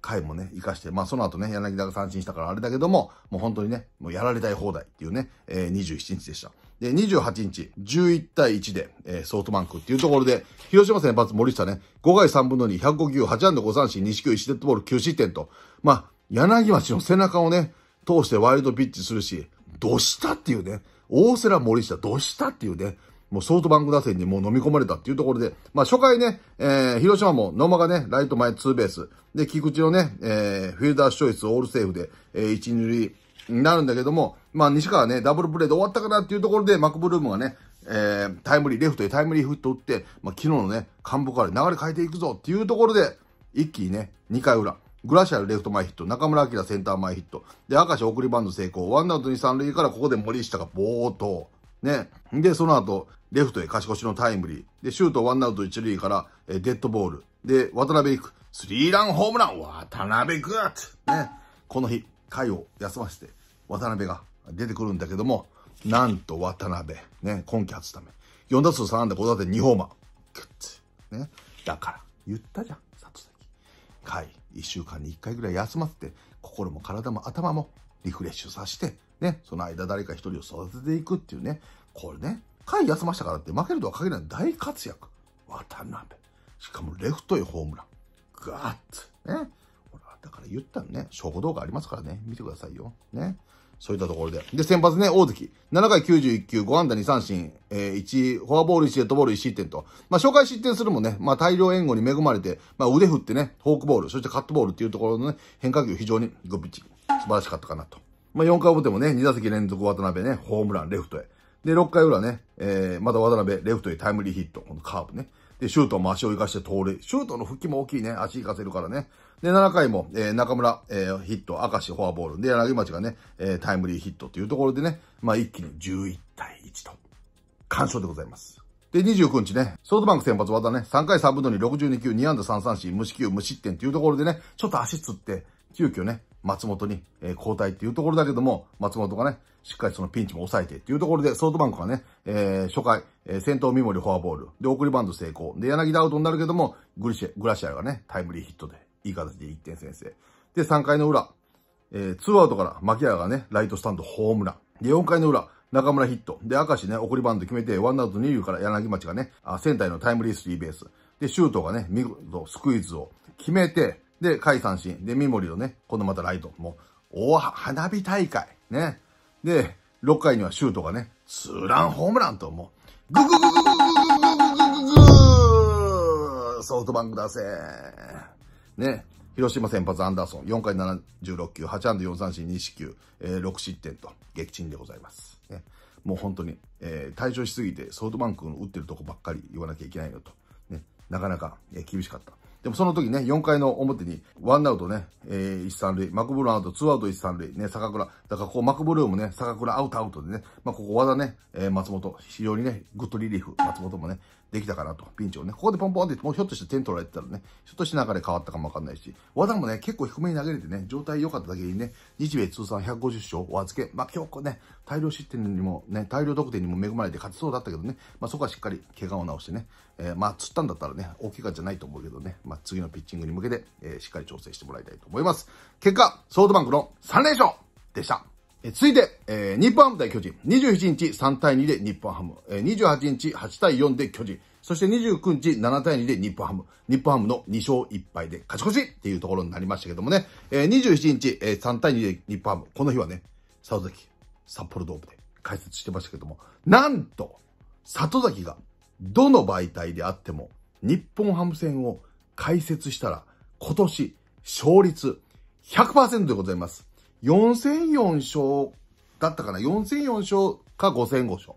海もね、生かして、まあその後ね、柳田が三振したからあれだけども、もう本当にね、もうやられたい放題っていうね、えー、27日でした。で、28日、11対1で、えー、ソフトバンクっていうところで、広島戦発森下ね、5回3分の2、105球、8安打5三振、西球、1デッドボール9失点と、まあ、柳町の背中をね、通してワイルドピッチするし、どうしたっていうね、大瀬良森下、どうしたっていうね、もうソフトバンク打線にもう飲み込まれたっていうところで、まあ初回ね、えー、広島も野間がね、ライト前ツーベース。で、菊池のね、えー、フィルダーチョイスオールセーフで、えー、一、二塁になるんだけども、まあ西川ね、ダブルプレーで終わったかなっていうところで、マクブルームがね、えー、タイムリー、レフトへタイムリーフット打って、まあ昨日のね、幹部から流れ変えていくぞっていうところで、一気にね、2回裏。グラシャルレフト前ヒット、中村晃センター前ヒット、で、明石送りバンド成功、ワンアウト2、三塁からここで森下がぼーっと、ね。で、その後、レフトへ勝ち越しのタイムリー。で、シュートワンアウト一塁から、えデッドボール。で、渡辺行く。スリーランホームラン渡辺グッツね。この日、回を休ませて、渡辺が出てくるんだけども、なんと渡辺。ね、今季初ため。4打数3安打5打点2ホーマー。グッツ。ね。だから、言ったじゃん、里崎。回。1週間に1回ぐらい休ませて、心も体も頭もリフレッシュさせて、ね、その間誰か一人を育てていくっていうね、これね、回休ましたからって負けるとは限らない大活躍。渡辺。しかもレフトへホームラン。ガーッと。ね。ほら、だから言ったらね、証拠動画ありますからね、見てくださいよ。ね。そういったところで。で、先発ね、大関。7回91球、5安打2三振、えー、1、フォアボール1、デッドボール1失点と。まあ、紹介失点するもね、まあ、大量援護に恵まれて、まあ、腕振ってね、フォークボール、そしてカットボールっていうところのね、変化球非常にグピッチ、素晴らしかったかなと。まあ、4回表もね、2打席連続渡辺ね、ホームラン、レフトへ。で、6回裏ね、えー、また渡辺、レフトへタイムリーヒット、このカーブね。で、シュートも足を生かして盗塁。シュートの復帰も大きいね。足生かせるからね。で、7回も、えー、中村、えー、ヒット、明石フォアボール。で、柳町がね、えー、タイムリーヒットというところでね、まあ一気に11対1と、完勝でございます。で、29日ね、ソフトバンク先発だね、3回3分の2、62球、2安打3三振、無四球、無失点というところでね、ちょっと足つって、急遽ね、松本に、えー、交代っていうところだけども、松本がね、しっかりそのピンチも抑えてっていうところで、ソフトバンクがね、えー、初回、えー、先頭三森フォアボール、で、送りバンド成功。で、柳田アウトになるけども、グリシェ、グラシアがね、タイムリーヒットで、いい形で1点先制。で、3回の裏、えー、ツーアウトから牧原がね、ライトスタンドホームラン。で、4回の裏、中村ヒット。で、明石ね、送りバント決めて、ワンアウト2塁から柳町がね、あセンターへのタイムリースリーベース。で、シュートがね、見事スクイズを決めて、で、解散三振。で、三森のね、今度またライト。もう、は、花火大会。ね。で、6回にはシュートがね、ツーランホームランと、もう、グググググググググググソフトバンクだぜ。ね、広島先発アンダーソン、4回76球、8ンド4三振2四球、えー、6失点と、撃沈でございます。ね、もう本当に、えー、場しすぎて、ソフトバンクの打ってるとこばっかり言わなきゃいけないのと、ね、なかなか、えー、厳しかった。でもその時ね、4回の表に、ワンアウトね、えー、1、3塁、マクブルーアウト、2アウト1、3塁、ね、坂倉。だからこう、マクブルーもね、坂倉アウトアウトでね、まあ、ここ技ね、えー、松本、非常にね、グッドリリーフ、松本もね、できたかなと、ピンチをね。ここでポンポンって、もうひょっとして点取られてたらね、ひょっとして流れ変わったかもわかんないし、和田もね、結構低めに投げれてね、状態良かっただけにね、日米通算150勝、お預け、まあ今日こね、大量失点にもね、大量得点にも恵まれて勝ちそうだったけどね、まあそこはしっかり怪我を治してね、えー、まあ釣ったんだったらね、大怪我じゃないと思うけどね、まあ次のピッチングに向けて、えー、しっかり調整してもらいたいと思います。結果、ソードバンクの3連勝でした。続いて、えー、日本ハム対巨人。27日3対2で日本ハム。えー、28日8対4で巨人。そして29日7対2で日本ハム。日本ハムの2勝1敗で勝ち越しっていうところになりましたけどもね。えー、27日、えー、3対2で日本ハム。この日はね、里崎、札幌ドームで解説してましたけども。なんと、里崎がどの媒体であっても日本ハム戦を解説したら今年勝率100%でございます。4004勝だったかな ?4004 勝か5005勝。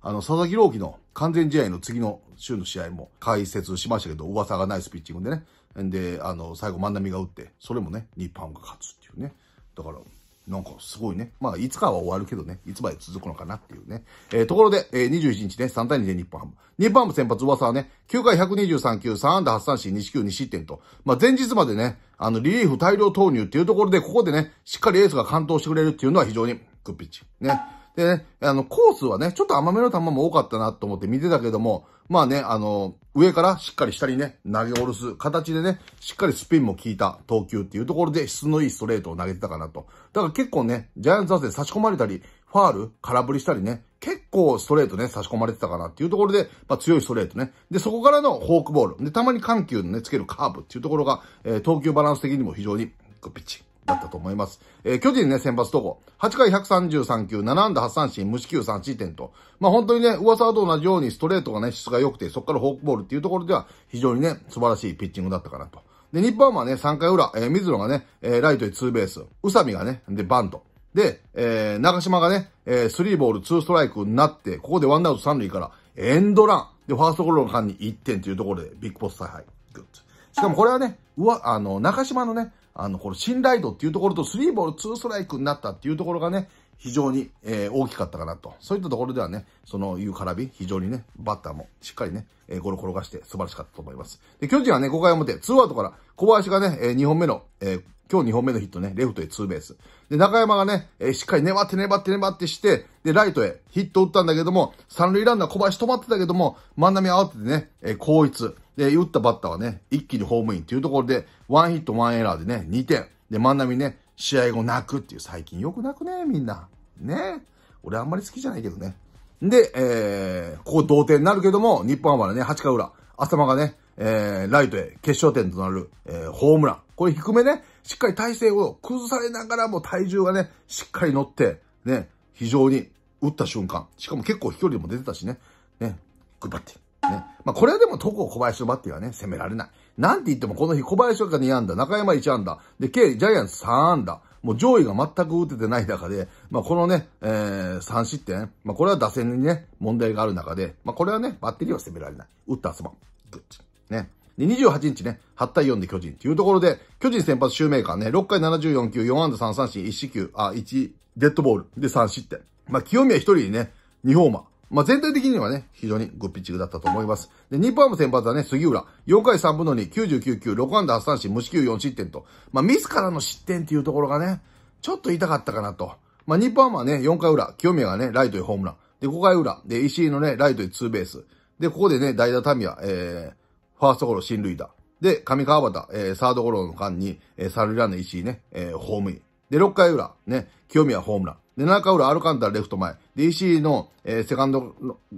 あの、佐々木朗希の完全試合の次の週の試合も解説しましたけど、噂がナイスピッチングでね。んで、あの、最後万波が打って、それもね、日本が勝つっていうね。だから、なんかすごいね。まあ、いつかは終わるけどね、いつまで続くのかなっていうね。えー、ところで、えー、21日ね、3対2で日本ハム。日本ハム先発噂はね、9回123球、3安打8三振、2四球2失点と。まあ、前日までね、あの、リリーフ大量投入っていうところで、ここでね、しっかりエースが完投してくれるっていうのは非常に、グッピッチ。ね。でね、あの、コースはね、ちょっと甘めの球も多かったなと思って見てたけども、まあね、あの、上からしっかり下にね、投げ下ろす形でね、しっかりスピンも効いた投球っていうところで質のいいストレートを投げてたかなと。だから結構ね、ジャイアンツ打線差し込まれたり、ファール、空振りしたりね、結構ストレートね、差し込まれてたかなっていうところで、まあ強いストレートね。で、そこからのフォークボール。で、たまに緩急のね、つけるカーブっていうところが、えー、投球バランス的にも非常に、ピッチだったと思います。えー、巨人ね、先発投稿。8回133球、7安打8三振、無四球3失点と。まあ本当にね、噂と同じようにストレートがね、質が良くて、そこからフォークボールっていうところでは非常にね、素晴らしいピッチングだったかなと。で、日本はね、3回裏、えー、水野がね、えー、ライトへツーベース、宇佐美がね、で、バント。で、えー、長島がね、えー、3ボール2ストライクになって、ここでワンアウト3塁から、エンドラン。で、ファーストゴロの間に1点というところで、ビッグポス采配。グッズ。しかもこれはね、うわ、あの、中島のね、あの、この信頼度っていうところと、スリーボールツーストライクになったっていうところがね、非常に、えー、大きかったかなと。そういったところではね、そのいう絡み、非常にね、バッターもしっかりね、えー、ゴロ転がして素晴らしかったと思います。で、巨人はね、5回表、ツーアウトから小林がね、えー、2本目の、えー、今日2本目のヒットね、レフトへツーベース。で、中山がね、えー、しっかり粘って粘って粘ってして、で、ライトへヒット打ったんだけども、三塁ランナー小林止まってたけども、万波慌ててね、えー、高一。で、打ったバッターはね、一気にホームインというところで、ワンヒットワンエラーでね、2点。で、万波ね、試合後泣くっていう、最近よく泣くね、みんな。ね俺あんまり好きじゃないけどね。で、えー、ここ同点になるけども、日本はね、8回裏。浅間がね、えー、ライトへ決勝点となる、えー、ホームラン。これ低めね、しっかり体勢を崩されながらも体重がね、しっかり乗って、ね、非常に打った瞬間、しかも結構飛距離も出てたしね、ね、グッバッティね。まあ、これはでも特攻小林のバッティはね、攻められない。なんて言ってもこの日小林が2安打、中山1安打、で、イジャイアンツ3安打。もう上位が全く打ててない中で、まあ、このね、えー、3失点。まあ、これは打線にね、問題がある中で、まあ、これはね、バッテリーは攻められない。打ったそばグッチ。ね。で、28日ね、8対4で巨人っていうところで、巨人先発シューメーカーね、6回74球、4安打3三振、1四球、あ、1、デッドボールで3失点。まあ、清宮1人にね、2ホーマー。まあ、全体的にはね、非常にグッピッチングだったと思います。で、日本ハム先発はね、杉浦。4回3分の2、99球、6安打8三振、無四球4失点と。まあ、自らの失点っていうところがね、ちょっと痛かったかなと。まあ、日本ハムはね、4回裏、清宮がね、ライトへホームラン。で、5回裏、で、石井のね、ライトへツーベース。で、ここでね、代打タミヤ、えー、ファーストゴロ進塁打。で、上川端、えー、サードゴロの間に、えー、三塁ランのー井ね、えー、ホームイン。で、6回裏、ね、清宮ホームラン。で、7回裏、アルカンタレフト前。で、石井の、えー、セカンド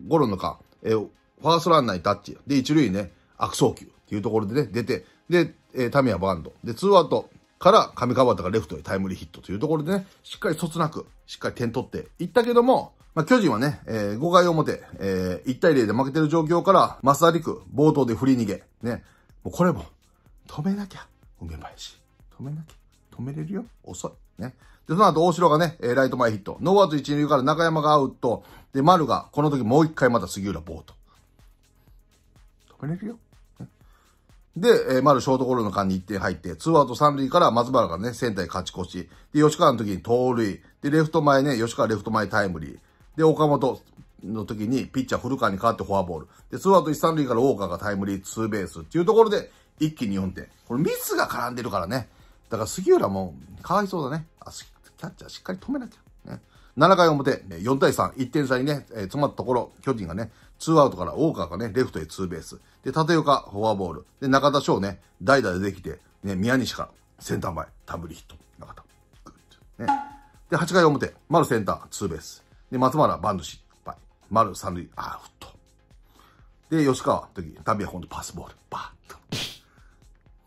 ゴロの間、えー、ファーストランナーにタッチ。で、一塁ね、悪送球っていうところでね、出て、で、えー、タミヤバンド。で、ツーアウトから上川端がレフトへタイムリーヒットというところでね、しっかりそつなく、しっかり点取っていったけども、まあ、巨人はね、えー、5回表、えー、1対0で負けてる状況から、マスダリク、冒頭で振り逃げ。ね。もうこれも、止めなきゃ。梅林。止めなきゃ。止めれるよ。遅い。ね。で、その後、大城がね、えー、ライト前ヒット。ノーアウト1、塁から中山がアウト。で、丸が、この時もう一回また杉浦ボート。止めれるよ。ね、で、えー、丸ショートゴロの間に1点入って、ツーアウト3塁から松原がね、センター勝ち越し。で、吉川の時に盗塁。で、レフト前ね、吉川レフト前タイムリー。で、岡本の時にピッチャー古川に代わってフォアボール。で、ツーアウト一三塁からウォーカーがタイムリーツーベースっていうところで、一気に4点。これミスが絡んでるからね。だから杉浦もかわいそうだね。あ、キャッチャーしっかり止めなきゃ。ね。7回表、4対3、1点差にね、えー、詰まったところ、巨人がね、ツーアウトからウォーカーがね、レフトへツーベース。で、立岡、フォアボール。で、中田翔ね、代打でできて、ね、宮西からセンター前、タブリヒット。中田。グッね。で、8回表、丸センター、ツーベース。で、松原、バント失敗。丸、三塁、アウト。で、吉川、時、旅はほんとパスボール。バーッと。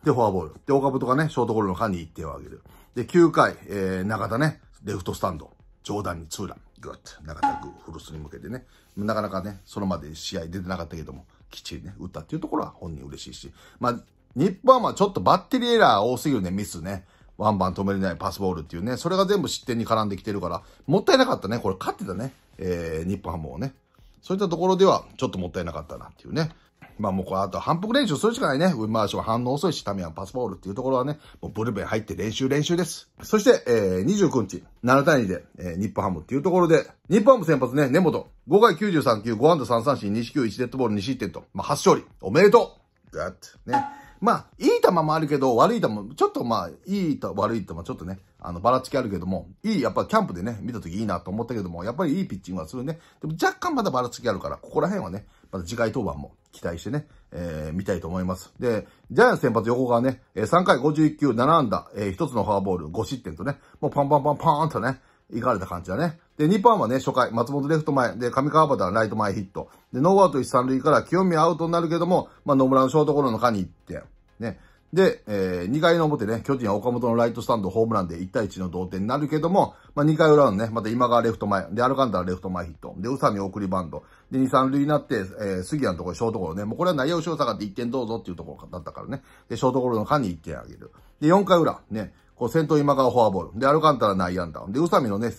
で、フォアボール。で、岡本がね、ショートゴロの間に1点を挙げる。で、9回、えー、中田ね、レフトスタンド。上段にツーラン。グッと、中田グフルスに向けてね。なかなかね、そのまで試合出てなかったけども、きっちりね、打ったっていうところは本人嬉しいし。まあ、日本はちょっとバッテリーエラー多すぎるね、ミスね。ワンバン止めれないパスボールっていうね、それが全部失点に絡んできてるから、もったいなかったね。これ勝ってたね。えー、日本ハムをね。そういったところでは、ちょっともったいなかったなっていうね。まあもうこれあと反復練習するしかないね。上回しは反応遅いし、タミヤンパスボールっていうところはね、もうブルベン入って練習練習です。そして、えー、29日、7対2で、えー、日本ハムっていうところで、日本ハム先発ね、根本。5回93球、5安打3三振、2四球、1デッドボール、2失点と。まあ、初勝利。おめでとうガッね。まあ、いい球もあるけど、悪い球も、ちょっとまあ、いいと悪い球、ちょっとね、あの、ばらつきあるけども、いい、やっぱキャンプでね、見た時いいなと思ったけども、やっぱりいいピッチングはするね。でも若干まだばらつきあるから、ここら辺はね、また次回登板も期待してね、えー、見たいと思います。で、ジャイアンツ先発横川ね、3回51球7安打、えー、1つのフォアボール、5失点とね、もうパンパンパンパーンとね、いかれた感じだね。で、2番はね、初回、松本レフト前、で、上川端はライト前ヒット。で、ノーアウト1、3塁から清宮アウトになるけども、まあ、野村のショートゴロの間に1点。ね。で、えー、2回の表ね、巨人は岡本のライトスタンドホームランで1対1の同点になるけども、まあ、2回裏のね、また今川レフト前、で、アルカンタラレフト前ヒット、で、宇佐美送りバンド、で、2、3塁になって、えー、杉谷のところショートゴロね、もうこれは内容後ろ下がって1点どうぞっていうところだったからね、で、ショートゴロの間に1点あげる。で、4回裏、ね、こう先頭今川フォアボール、で、アルカンタラ内野安打、で、宇佐美のね、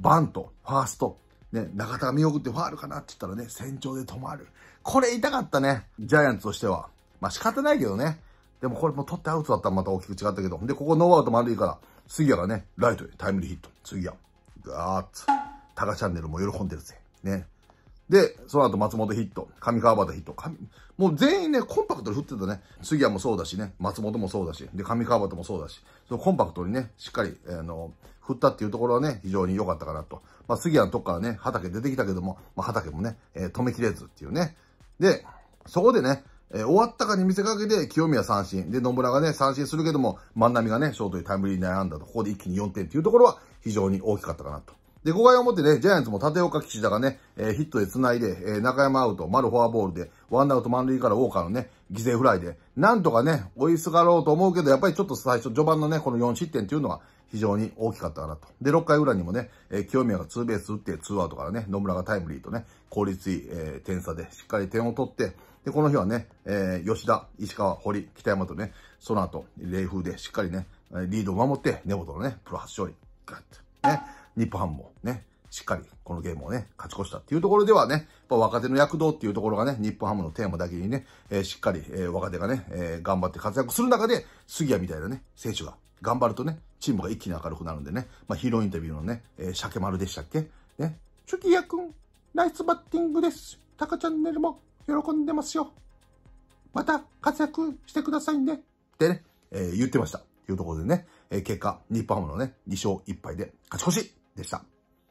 バント、ファースト、ね、中田が見送ってファールかなって言ったらね、船長で止まる。これ痛かったね、ジャイアンツとしては。まあ仕方ないけどね。でもこれも取ってアウトだったらまた大きく違ったけど。で、ここノーアウト丸いから、杉谷がね、ライトへタイムリーヒット。杉谷。ガーッツ。タチャンネルも喜んでるぜ。ね。で、その後松本ヒット、上川端ヒット、もう全員ね、コンパクトに振ってたね。杉谷もそうだしね、松本もそうだし、で、上川端もそうだし、そのコンパクトにね、しっかり、あの、振ったっていうところはね、非常に良かったかなと。まあ、杉谷のとこからね、畑出てきたけども、まあ、畑もね、えー、止めきれずっていうね。で、そこでね、えー、終わったかに見せかけて、清宮三振。で、野村がね、三振するけども、万波がね、ショートにタイムリーに悩んだと、ここで一気に4点っていうところは非常に大きかったかなと。で、5回表ね、ジャイアンツも立岡岸田がね、えー、ヒットで繋いで、えー、中山アウト、丸フォアボールで、ワンアウト満塁からウォーカーのね、犠牲フライで、なんとかね、追いすがろうと思うけど、やっぱりちょっと最初、序盤のね、この4失点っていうのは、非常に大きかったかなと。で、6回裏にもね、えー、清宮がツーベース打って、ツーアウトからね、野村がタイムリーとね、効率いい、えー、点差でしっかり点を取って、で、この日はね、えー、吉田、石川、堀、北山とね、その後、冷風でしっかりね、リードを守って、根本のね、プロ初勝利、ガッと、ね、日本ハムもね、しっかりこのゲームをね、勝ち越したっていうところではね、や若手の躍動っていうところがね、日本ハムのテーマだけにね、えー、しっかり、えー、若手がね、えー、頑張って活躍する中で、杉谷みたいなね、選手が頑張るとね、チームが一気に明るくなるんでね、まあ、ヒーローインタビューのね、えー、シャケ丸でしたっけね、チョキヤくん、ナイスバッティングです。タカチャンネルも喜んでますよ。また活躍してくださいね。ってね、えー、言ってました。というところでね、えー、結果、日本ハムのね、2勝1敗で勝ち越しでした。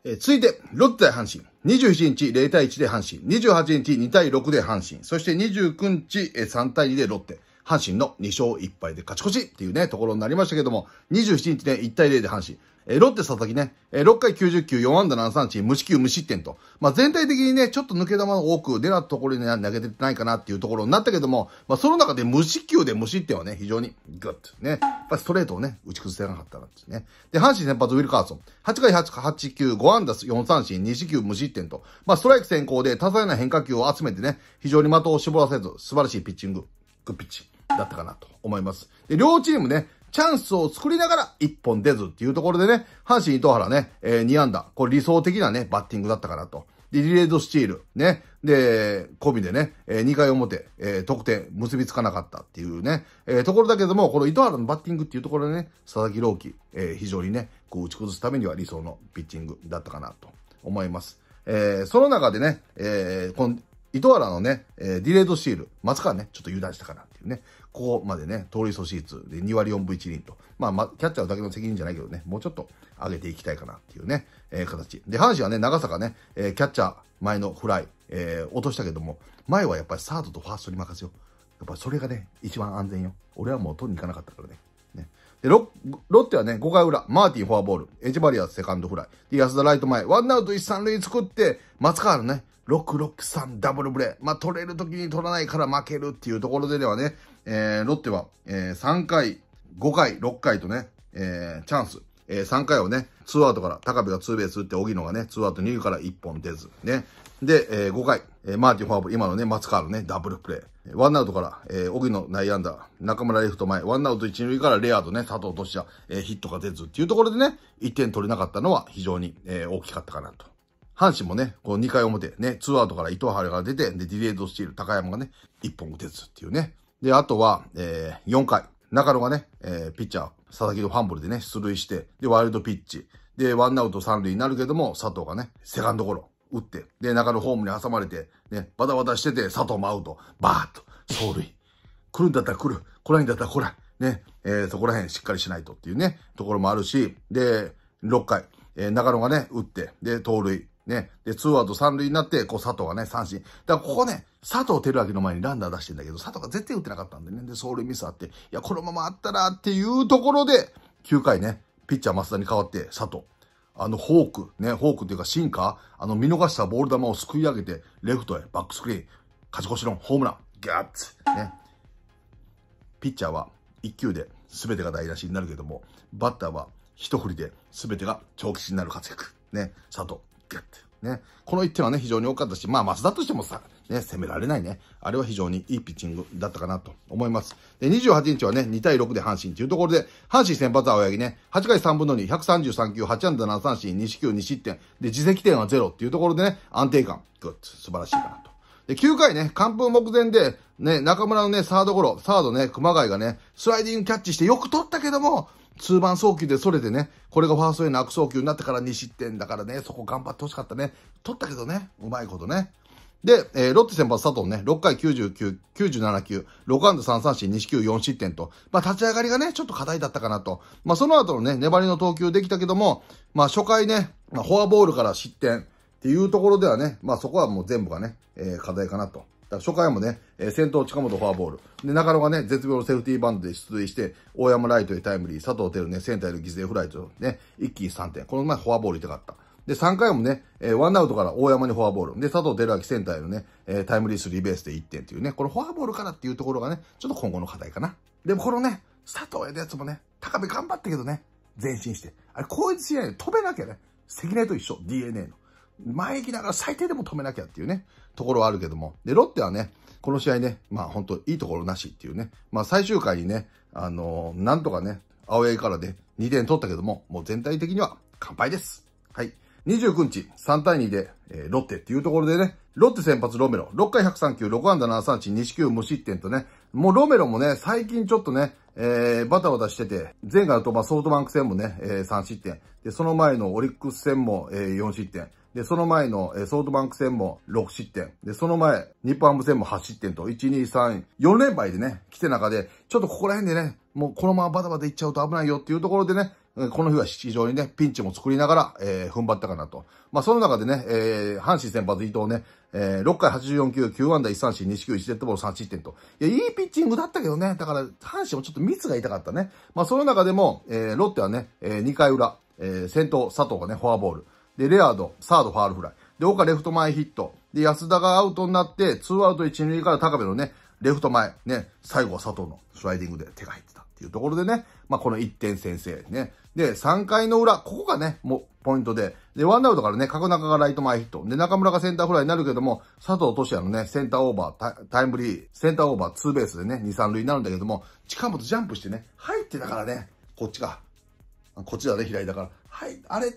えー、続いて、ロッテ対阪神。2 7日0対1で阪神。28日2対6で阪神。そして29日3対2でロッテ。阪神の2勝1敗で勝ち越しっていうね、ところになりましたけども、27日ね、1対0で阪神。えー、ロッテ佐々木ね、えー、6回90球、4安打7三振、無四球無失点と。まあ、全体的にね、ちょっと抜け球が多く、狙ったところに、投げてないかなっていうところになったけども、まあ、その中で無四球で無失点はね、非常にグッとね、やっぱストレートをね、打ち崩せなかったなってね。で、阪神先発ウィルカーソン、8回8、8球、5安打4三振、2四球無失点と。まあ、ストライク先行で多彩な変化球を集めてね、非常に的を絞らせず、素晴らしいピッチング、グッピッチ。だったかなと思います。で、両チームね、チャンスを作りながら一本出ずっていうところでね、阪神糸原ね、えー、2安打。これ理想的なね、バッティングだったかなと。で、リレードスチール。ね。で、コビでね、えー、2回表、えー、得点結びつかなかったっていうね、えー、ところだけども、この糸原のバッティングっていうところでね、佐々木朗希、えー、非常にね、こう打ち崩すためには理想のピッチングだったかなと思います。えー、その中でね、えー、この糸原のね、えー、ディレードシール、松川ね、ちょっと油断したかなっていうね、ここまでね、盗塁阻止率で2割4分1厘と、まあ、ま、キャッチャーだけの責任じゃないけどね、もうちょっと上げていきたいかなっていうね、えー、形。で、阪神はね、長坂ね、えー、キャッチャー前のフライ、え落としたけども、前はやっぱりサードとファーストに任せよう。やっぱそれがね、一番安全よ。俺はもう取りに行かなかったからね。でロ、ロッテはね、5回裏、マーティンフォアボール、エチバリアセカンドフライ、で、安田ライト前、ワンアウト一三塁作って、松川のね、663ダブルブレー。まあ、取れる時に取らないから負けるっていうところでではね、えー、ロッテは、えー、3回、5回、6回とね、えー、チャンス。えー、3回をね、ツーアウトから、高部がツーベース打って、荻野がね、ツーアウト2塁から1本出ず、ね。で、えー、5回、えー、マーティン・フボール、今のね、松川のね、ダブルプレー。ワンアウトから、えー、荻野内野安打、中村レフト前、ワンアウト一塁からレアードね、佐藤としえー、ヒットが出ずっていうところでね、1点取れなかったのは非常に、えー、大きかったかなと。阪神もね、こう2回表、ね、ツーアウトから伊藤春が出て、で、ディレイドスチール、高山がね、1本打てずっていうね。で、あとは、えー、4回、中野がね、えー、ピッチャー、佐々木のファンブルでね、出塁して、で、ワイルドピッチ、で、ワンアウト三塁になるけども、佐藤がね、セカンドゴロ、打って、で、中のホームに挟まれて、ね、バタバタしてて、佐藤もアウと、バーッと、走塁。来るんだったら来る。来ないんだったら来ない。ね、えー、そこら辺しっかりしないとっていうね、ところもあるし、で、6回、えー、中野がね、打って、で、盗塁。ね。で、ツーアウト三塁になって、こう、佐藤がね、三振。だから、ここね、佐藤輝明の前にランナー出してんだけど、佐藤が絶対打ってなかったんでね。で、走塁ミスあって、いや、このままあったらっていうところで、9回ね、ピッチャー増田に代わって、佐藤。あの、フォーク、ね、フォークっていうかシンカー、あの、見逃したボール球をすくい上げて、レフトへ、バックスクリーン、勝ち越し論、ホームラン、ギャッツ、ね。ピッチャーは1球で全てが台無しになるけども、バッターは一振りで全てが長期になる活躍。ね、佐藤、ギャッツ。ね、この1点はね、非常に多かったし、まあ、松田としてもさ、ね、攻められないね。あれは非常にいいピッチングだったかなと思います。で、28日はね、2対6で阪神というところで、阪神先発は青柳ね、8回3分の2、133球、8安打7三振、2四球2失点、で、自責点は0っていうところでね、安定感、グッ素晴らしいかなと。で、9回ね、完封目前で、ね、中村のね、サードゴロ、サードね、熊谷がね、スライディングキャッチしてよく取ったけども、ツーバン送球でそれてね、これがファーストへの悪送球になってから2失点だからね、そこ頑張ってほしかったね。取ったけどね、うまいことね。で、えー、ロッテ先発佐藤ね、6回99、97球、6安打3三振、2四球4失点と、まあ、立ち上がりがね、ちょっと課題だったかなと。まあ、その後のね、粘りの投球できたけども、まあ、初回ね、まあ、フォアボールから失点っていうところではね、まあ、そこはもう全部がね、えー、課題かなと。初回もね、えー、先頭近本フォアボール。で、中野がね、絶妙のセーフティーバントで出塁して、大山ライトへタイムリー、佐藤輝ね、センターへの犠牲フライとね、一気に3点。この前フォアボール痛かった。で、3回もね、えー、ワンアウトから大山にフォアボール。で、佐藤輝明センターへのね、えー、タイムリースリーベースで1点っていうね、これフォアボールからっていうところがね、ちょっと今後の課題かな。でもこのね、佐藤へのやつもね、高部頑張ったけどね、前進して。あれ、こういう試合で止めなきゃね、関根と一緒、DNA の。前行きながら最低でも止めなきゃっていうね、ところはあるけども。で、ロッテはね、この試合ね、まあ本当いいところなしっていうね、まあ最終回にね、あのー、なんとかね、青江からで、ね、2点取ったけども、もう全体的には完敗です。はい。29日、3対2で、えー、ロッテっていうところでね、ロッテ先発ロメロ、6回103球、6安打7三振、西球無失点とね、もうロメロもね、最近ちょっとね、えー、バタバタしてて、前回のとまソフトバンク戦もね、えー、3失点。で、その前のオリックス戦も、えー、4失点。で、その前の、えー、ソフトバンク戦も6失点。で、その前、日本ハム戦も8失点と、1、2、3、4連敗でね、来て中で、ちょっとここら辺でね、もうこのままバタバタいっちゃうと危ないよっていうところでね、この日は非常にね、ピンチも作りながら、えー、踏ん張ったかなと。まあ、その中でね、えー、阪神先発伊藤ね、えー、6回84球、9安打1三振、2球1デッドボール3失点と。いや、いいピッチングだったけどね、だから、阪神もちょっとミスが痛かったね。まあ、その中でも、えー、ロッテはね、えー、2回裏、えー、先頭、佐藤がね、フォアボール。で、レアード、サード、ファールフライ。で、岡レフト前ヒット。で、安田がアウトになって、2アウト1、塁から高部のね、レフト前、ね、最後は佐藤のスライディングで手が入ってたっていうところでね、まあ、この1点先制ね、で、3回の裏、ここがね、もう、ポイントで。で、ワンアウトからね、角中がライト前ヒット。で、中村がセンターフライになるけども、佐藤俊也のね、センターオーバー、タイムリー、センターオーバー、ツーベースでね、2、3塁になるんだけども、近本ジャンプしてね、入ってたからね、こっちが。こっちだね、左だから。はい、あれ、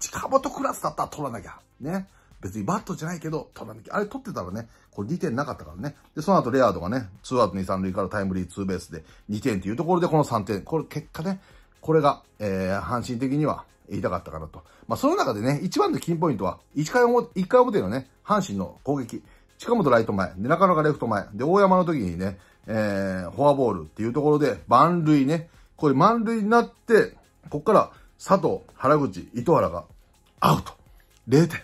近本クラスだったら取らなきゃ。ね。別にバットじゃないけど、取らなきゃ。あれ取ってたらね、これ2点なかったからね。で、その後レアードがね、2アウト2、3塁からタイムリー、ツーベースで2点っていうところで、この3点。これ結果ね、これが、えー、阪神的には言いたかったかなと。まあ、その中でね、一番のキーポイントは、一回表、一回表のね、阪神の攻撃。近本ライト前、で、中野がレフト前、で、大山の時にね、えー、フォアボールっていうところで、満塁ね。これ満塁になって、こっから佐藤、原口、糸原がアウト。0点。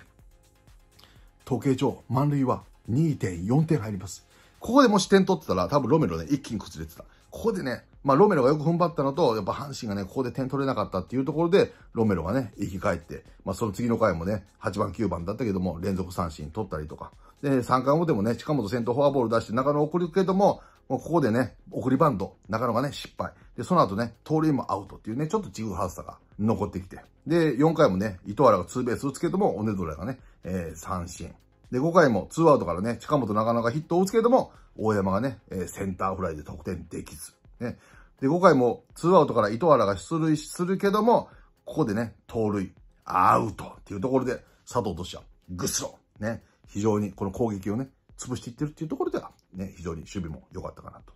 統計上、満塁は2.4点入ります。ここでもし点取ってたら、多分ロメロね、一気に崩れてた。ここでね、まあ、ロメロがよく踏ん張ったのと、やっぱ阪神がね、ここで点取れなかったっていうところで、ロメロがね、生き返って、まあ、その次の回もね、8番、9番だったけども、連続三振取ったりとか。で、3回もでもね、近本先頭フォアボール出して中野送るけども、もうここでね、送りバント、中野がね、失敗。で、その後ね、盗塁もアウトっていうね、ちょっとちぐ発作さが残ってきて。で、4回もね、糸原がツーベース打つけども、オネドラがね、えー、三振。で、5回もツーアウトからね、近本中野がヒットを打つけども、大山がね、えー、センターフライで得点できず。ね。で、5回もツーアウトから糸原が出塁するけども、ここでね、盗塁、アウトっていうところで、佐藤としては、ぐっすろ、ね、非常にこの攻撃をね、潰していってるっていうところでは、ね、非常に守備も良かったかなと。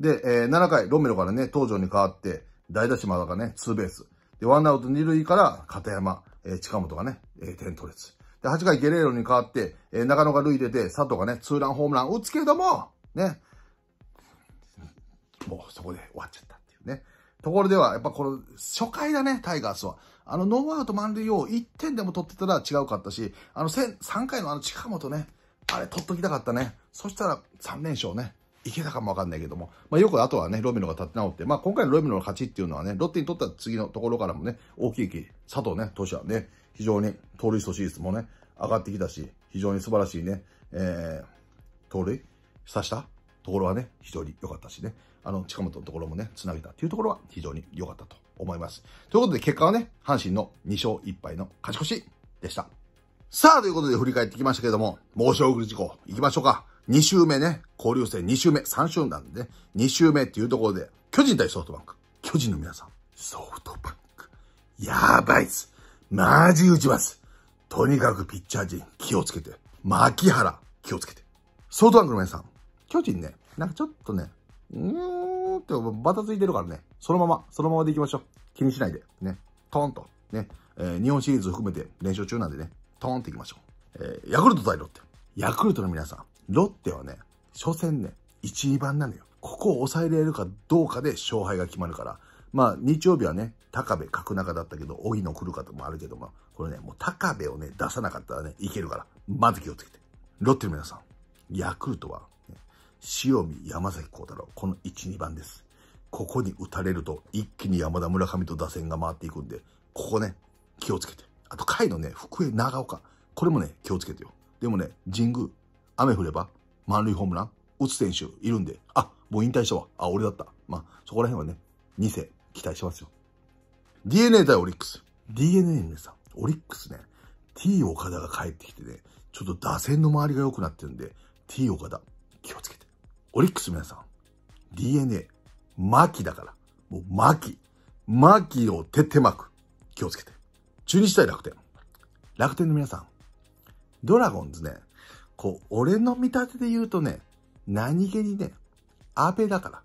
で、えー、7回、ロメロからね、東条に代わって、代打島がね、ツーベース。で、ワンアウト二塁から片山、えー、近本がね、えー、点取れず。で、8回ゲレーロに代わって、えー、中野が塁出て、佐藤がね、ツーランホームラン打つけども、ね、もうそこで終わっちゃったっていうね。ところでは、やっぱこの初回だね、タイガースは。あの、ノーアウト満塁を1点でも取ってたら違うかったし、あの、3回のあの近本ね、あれ取っときたかったね。そしたら3連勝ね。いけたかもわかんないけども。まあ、よくあとはね、ロミノが立て直って、まあ、今回のロミノの勝ちっていうのはね、ロッテにとった次のところからもね、大きいき、佐藤ね、投手はね、非常に盗塁阻止率もね、上がってきたし、非常に素晴らしいね、えー、盗塁刺したところはね、非常に良かったしね。あの、近本のところもね、繋げたっていうところは非常に良かったと思います。ということで結果はね、阪神の2勝1敗の勝ち越しでした。さあ、ということで振り返ってきましたけれども、猛し送り事項、行きましょうか。2周目ね、交流戦2周目、3周なんでね、2周目っていうところで、巨人対ソフトバンク。巨人の皆さん、ソフトバンク。やばいっす。マジ打ちます。とにかくピッチャー陣、気をつけて。牧原、気をつけて。ソフトバンクの皆さん、巨人ね、なんかちょっとね、うーんってバタついてるからね、そのまま、そのままでいきましょう。気にしないで、ね、トーンと、ね、えー、日本シリーズ含めて練習中なんでね、トーンっていきましょう。えー、ヤクルト対ロッテ。ヤクルトの皆さん、ロッテはね、初戦ね、1、2番なのよ。ここを抑えられるかどうかで勝敗が決まるから、まあ、日曜日はね、高部、角中だったけど、荻野来るかともあるけども、これね、もう高部をね、出さなかったらね、いけるから、まず気をつけて。ロッテの皆さん、ヤクルトは塩見、山崎幸太郎。この1、2番です。ここに打たれると、一気に山田、村上と打線が回っていくんで、ここね、気をつけて。あと、回のね、福江、長岡。これもね、気をつけてよ。でもね、神宮、雨降れば、満塁ホームラン、打つ選手いるんで、あ、もう引退したわ。あ、俺だった。まあ、そこら辺はね、2世、期待してますよ。DNA 対オリックス。DNA ねさ、オリックスね、T 岡田が帰ってきてね、ちょっと打線の周りが良くなってるんで、T 岡田、気をつけて。オリックス皆さん、DNA、マキだから。もうマキ、を徹底巻く。気をつけて。中日対楽天。楽天の皆さん、ドラゴンズね、こう、俺の見立てで言うとね、何気にね、安倍だから。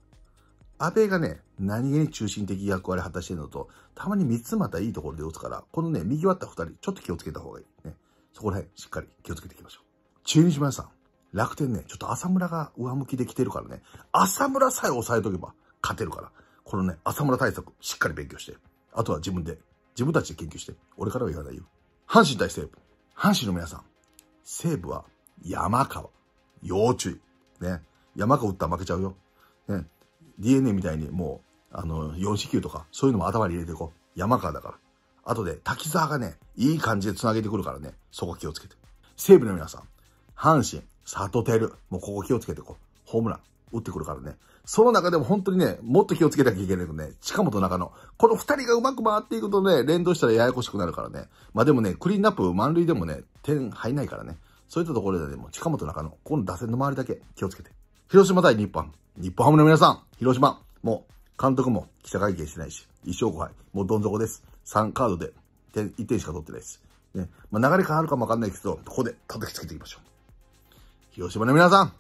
安倍がね、何気に中心的役割を果たしてるのと、たまに三つまたいいところで打つから、このね、右割った二人、ちょっと気をつけた方がいい。ね。そこら辺、しっかり気をつけていきましょう。中日皆さん、楽天ね、ちょっと浅村が上向きで来てるからね、浅村さえ抑えとけば勝てるから、このね、浅村対策しっかり勉強して、あとは自分で、自分たちで研究して、俺からは言わないよ。阪神対西武。阪神の皆さん、西武は山川。要注意。ね。山川打ったら負けちゃうよ。ね。DNA みたいにもう、あの、4四球とか、そういうのも頭に入れていこう。山川だから。あとで、滝沢がね、いい感じで繋げてくるからね、そこ気をつけて。西武の皆さん、阪神、佐てる、もうここ気をつけてこう。ホームラン。打ってくるからね。その中でも本当にね、もっと気をつけなきゃいけないのね、近本中野。この二人がうまく回っていくとね、連動したらややこしくなるからね。まあでもね、クリーンナップ満塁でもね、点入んないからね。そういったところでね、も近本中野、この打線の周りだけ気をつけて。広島対日本。日本ハムの皆さん、広島、もう、監督も記者会見してないし、一勝5敗。もうどん底です。3カードで点、1点しか取ってないです。ね。まあ流れ変わるかもわかんないですけど、ここで叩きつけていきましょう。広島の皆さん、フ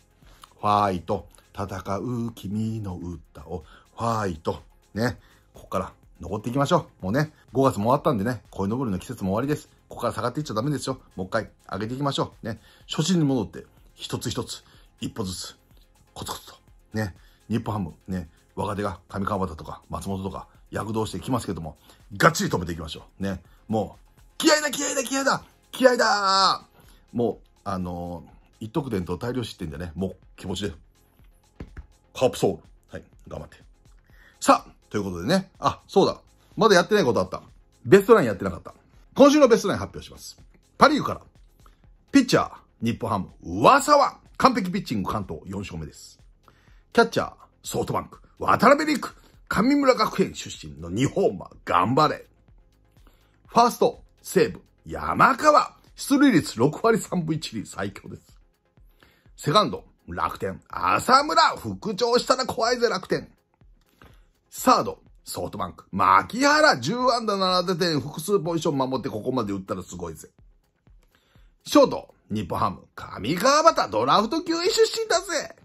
ァイト、戦う君の歌を、ファイト、ね、ここから登っていきましょう。もうね、5月も終わったんでね、恋のぼりの季節も終わりです。ここから下がっていっちゃダメですよ。もう一回上げていきましょう。ね、初心に戻って、一つ一つ、一歩ずつ、コツコツと、ね、日本ハム、ね、若手が上川端とか松本とか躍動してきますけども、がっちり止めていきましょう。ね、もう、気合だ気合だ気合だ気合だもう、あのー一得点と大量失点でね、もう気持ちで。カープソウル。はい、頑張って。さあ、ということでね。あ、そうだ。まだやってないことあった。ベストラインやってなかった。今週のベストライン発表します。パリーグから、ピッチャー、日本ハム、噂は。完璧ピッチング関東4勝目です。キャッチャー、ソフトバンク、渡辺陸、神村学園出身の日本は頑張れ。ファースト、西武、山川。出塁率6割3分1厘最強です。セカンド、楽天。浅村、復調したら怖いぜ、楽天。サード、ソフトバンク。牧原、10安打7出て複数ポジション守ってここまで打ったらすごいぜ。ショート、日本ハム。上川端、ドラフト9位出身だぜ。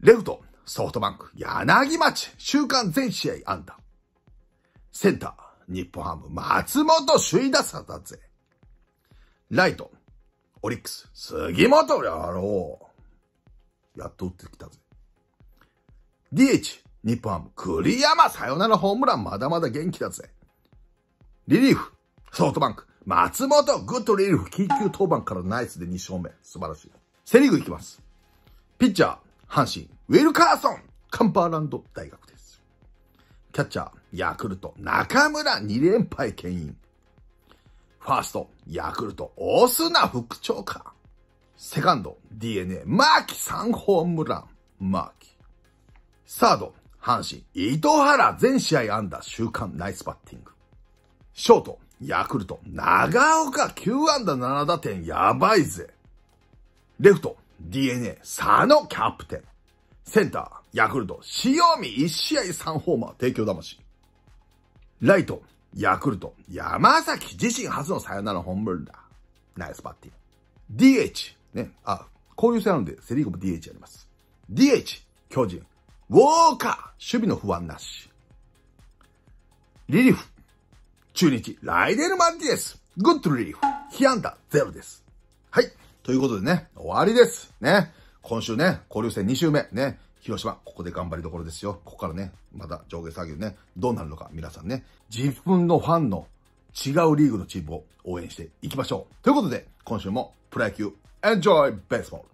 レフト、ソフトバンク。柳町、週間全試合安打。センター、日本ハム。松本、首位打者だぜ。ライト、オリックス、杉本やろう。やってきたぜ。DH、日本ハム、栗山、さよならホームラン、まだまだ元気だぜ。リリーフ、ソフトバンク、松本、グッドリリーフ、緊急登板からナイスで2勝目。素晴らしい。セリーグいきます。ピッチャー、阪神、ウィルカーソン、カンパーランド大学です。キャッチャー、ヤクルト、中村、2連敗牽引。ファースト、ヤクルト、オスナ副長官。セカンド、DNA、牧3ホームラン、マーー。サード、阪神、糸原全試合安打、週間ナイスバッティング。ショート、ヤクルト、長岡9安打7打点、やばいぜ。レフト、DNA、佐野キャプテン。センター、ヤクルト、塩見1試合3ホーマー、提供魂。ライト、ヤクルト、山崎自身初のサヨナラホームランだ。ナイスバッティング。DH、ね、あ、交流戦あるんで、セリーグも DH あります。DH、巨人。ウォーカー、守備の不安なし。リリーフ、中日、ライデル・マンティエス。グッドリリーフ、ヒンダーゼロです。はい。ということでね、終わりです。ね。今週ね、交流戦2週目、ね。広島、ここで頑張りどころですよ。ここからね、また上下作業ね、どうなるのか皆さんね、自分のファンの違うリーグのチームを応援していきましょう。ということで、今週もプロ野球 enjoy baseball.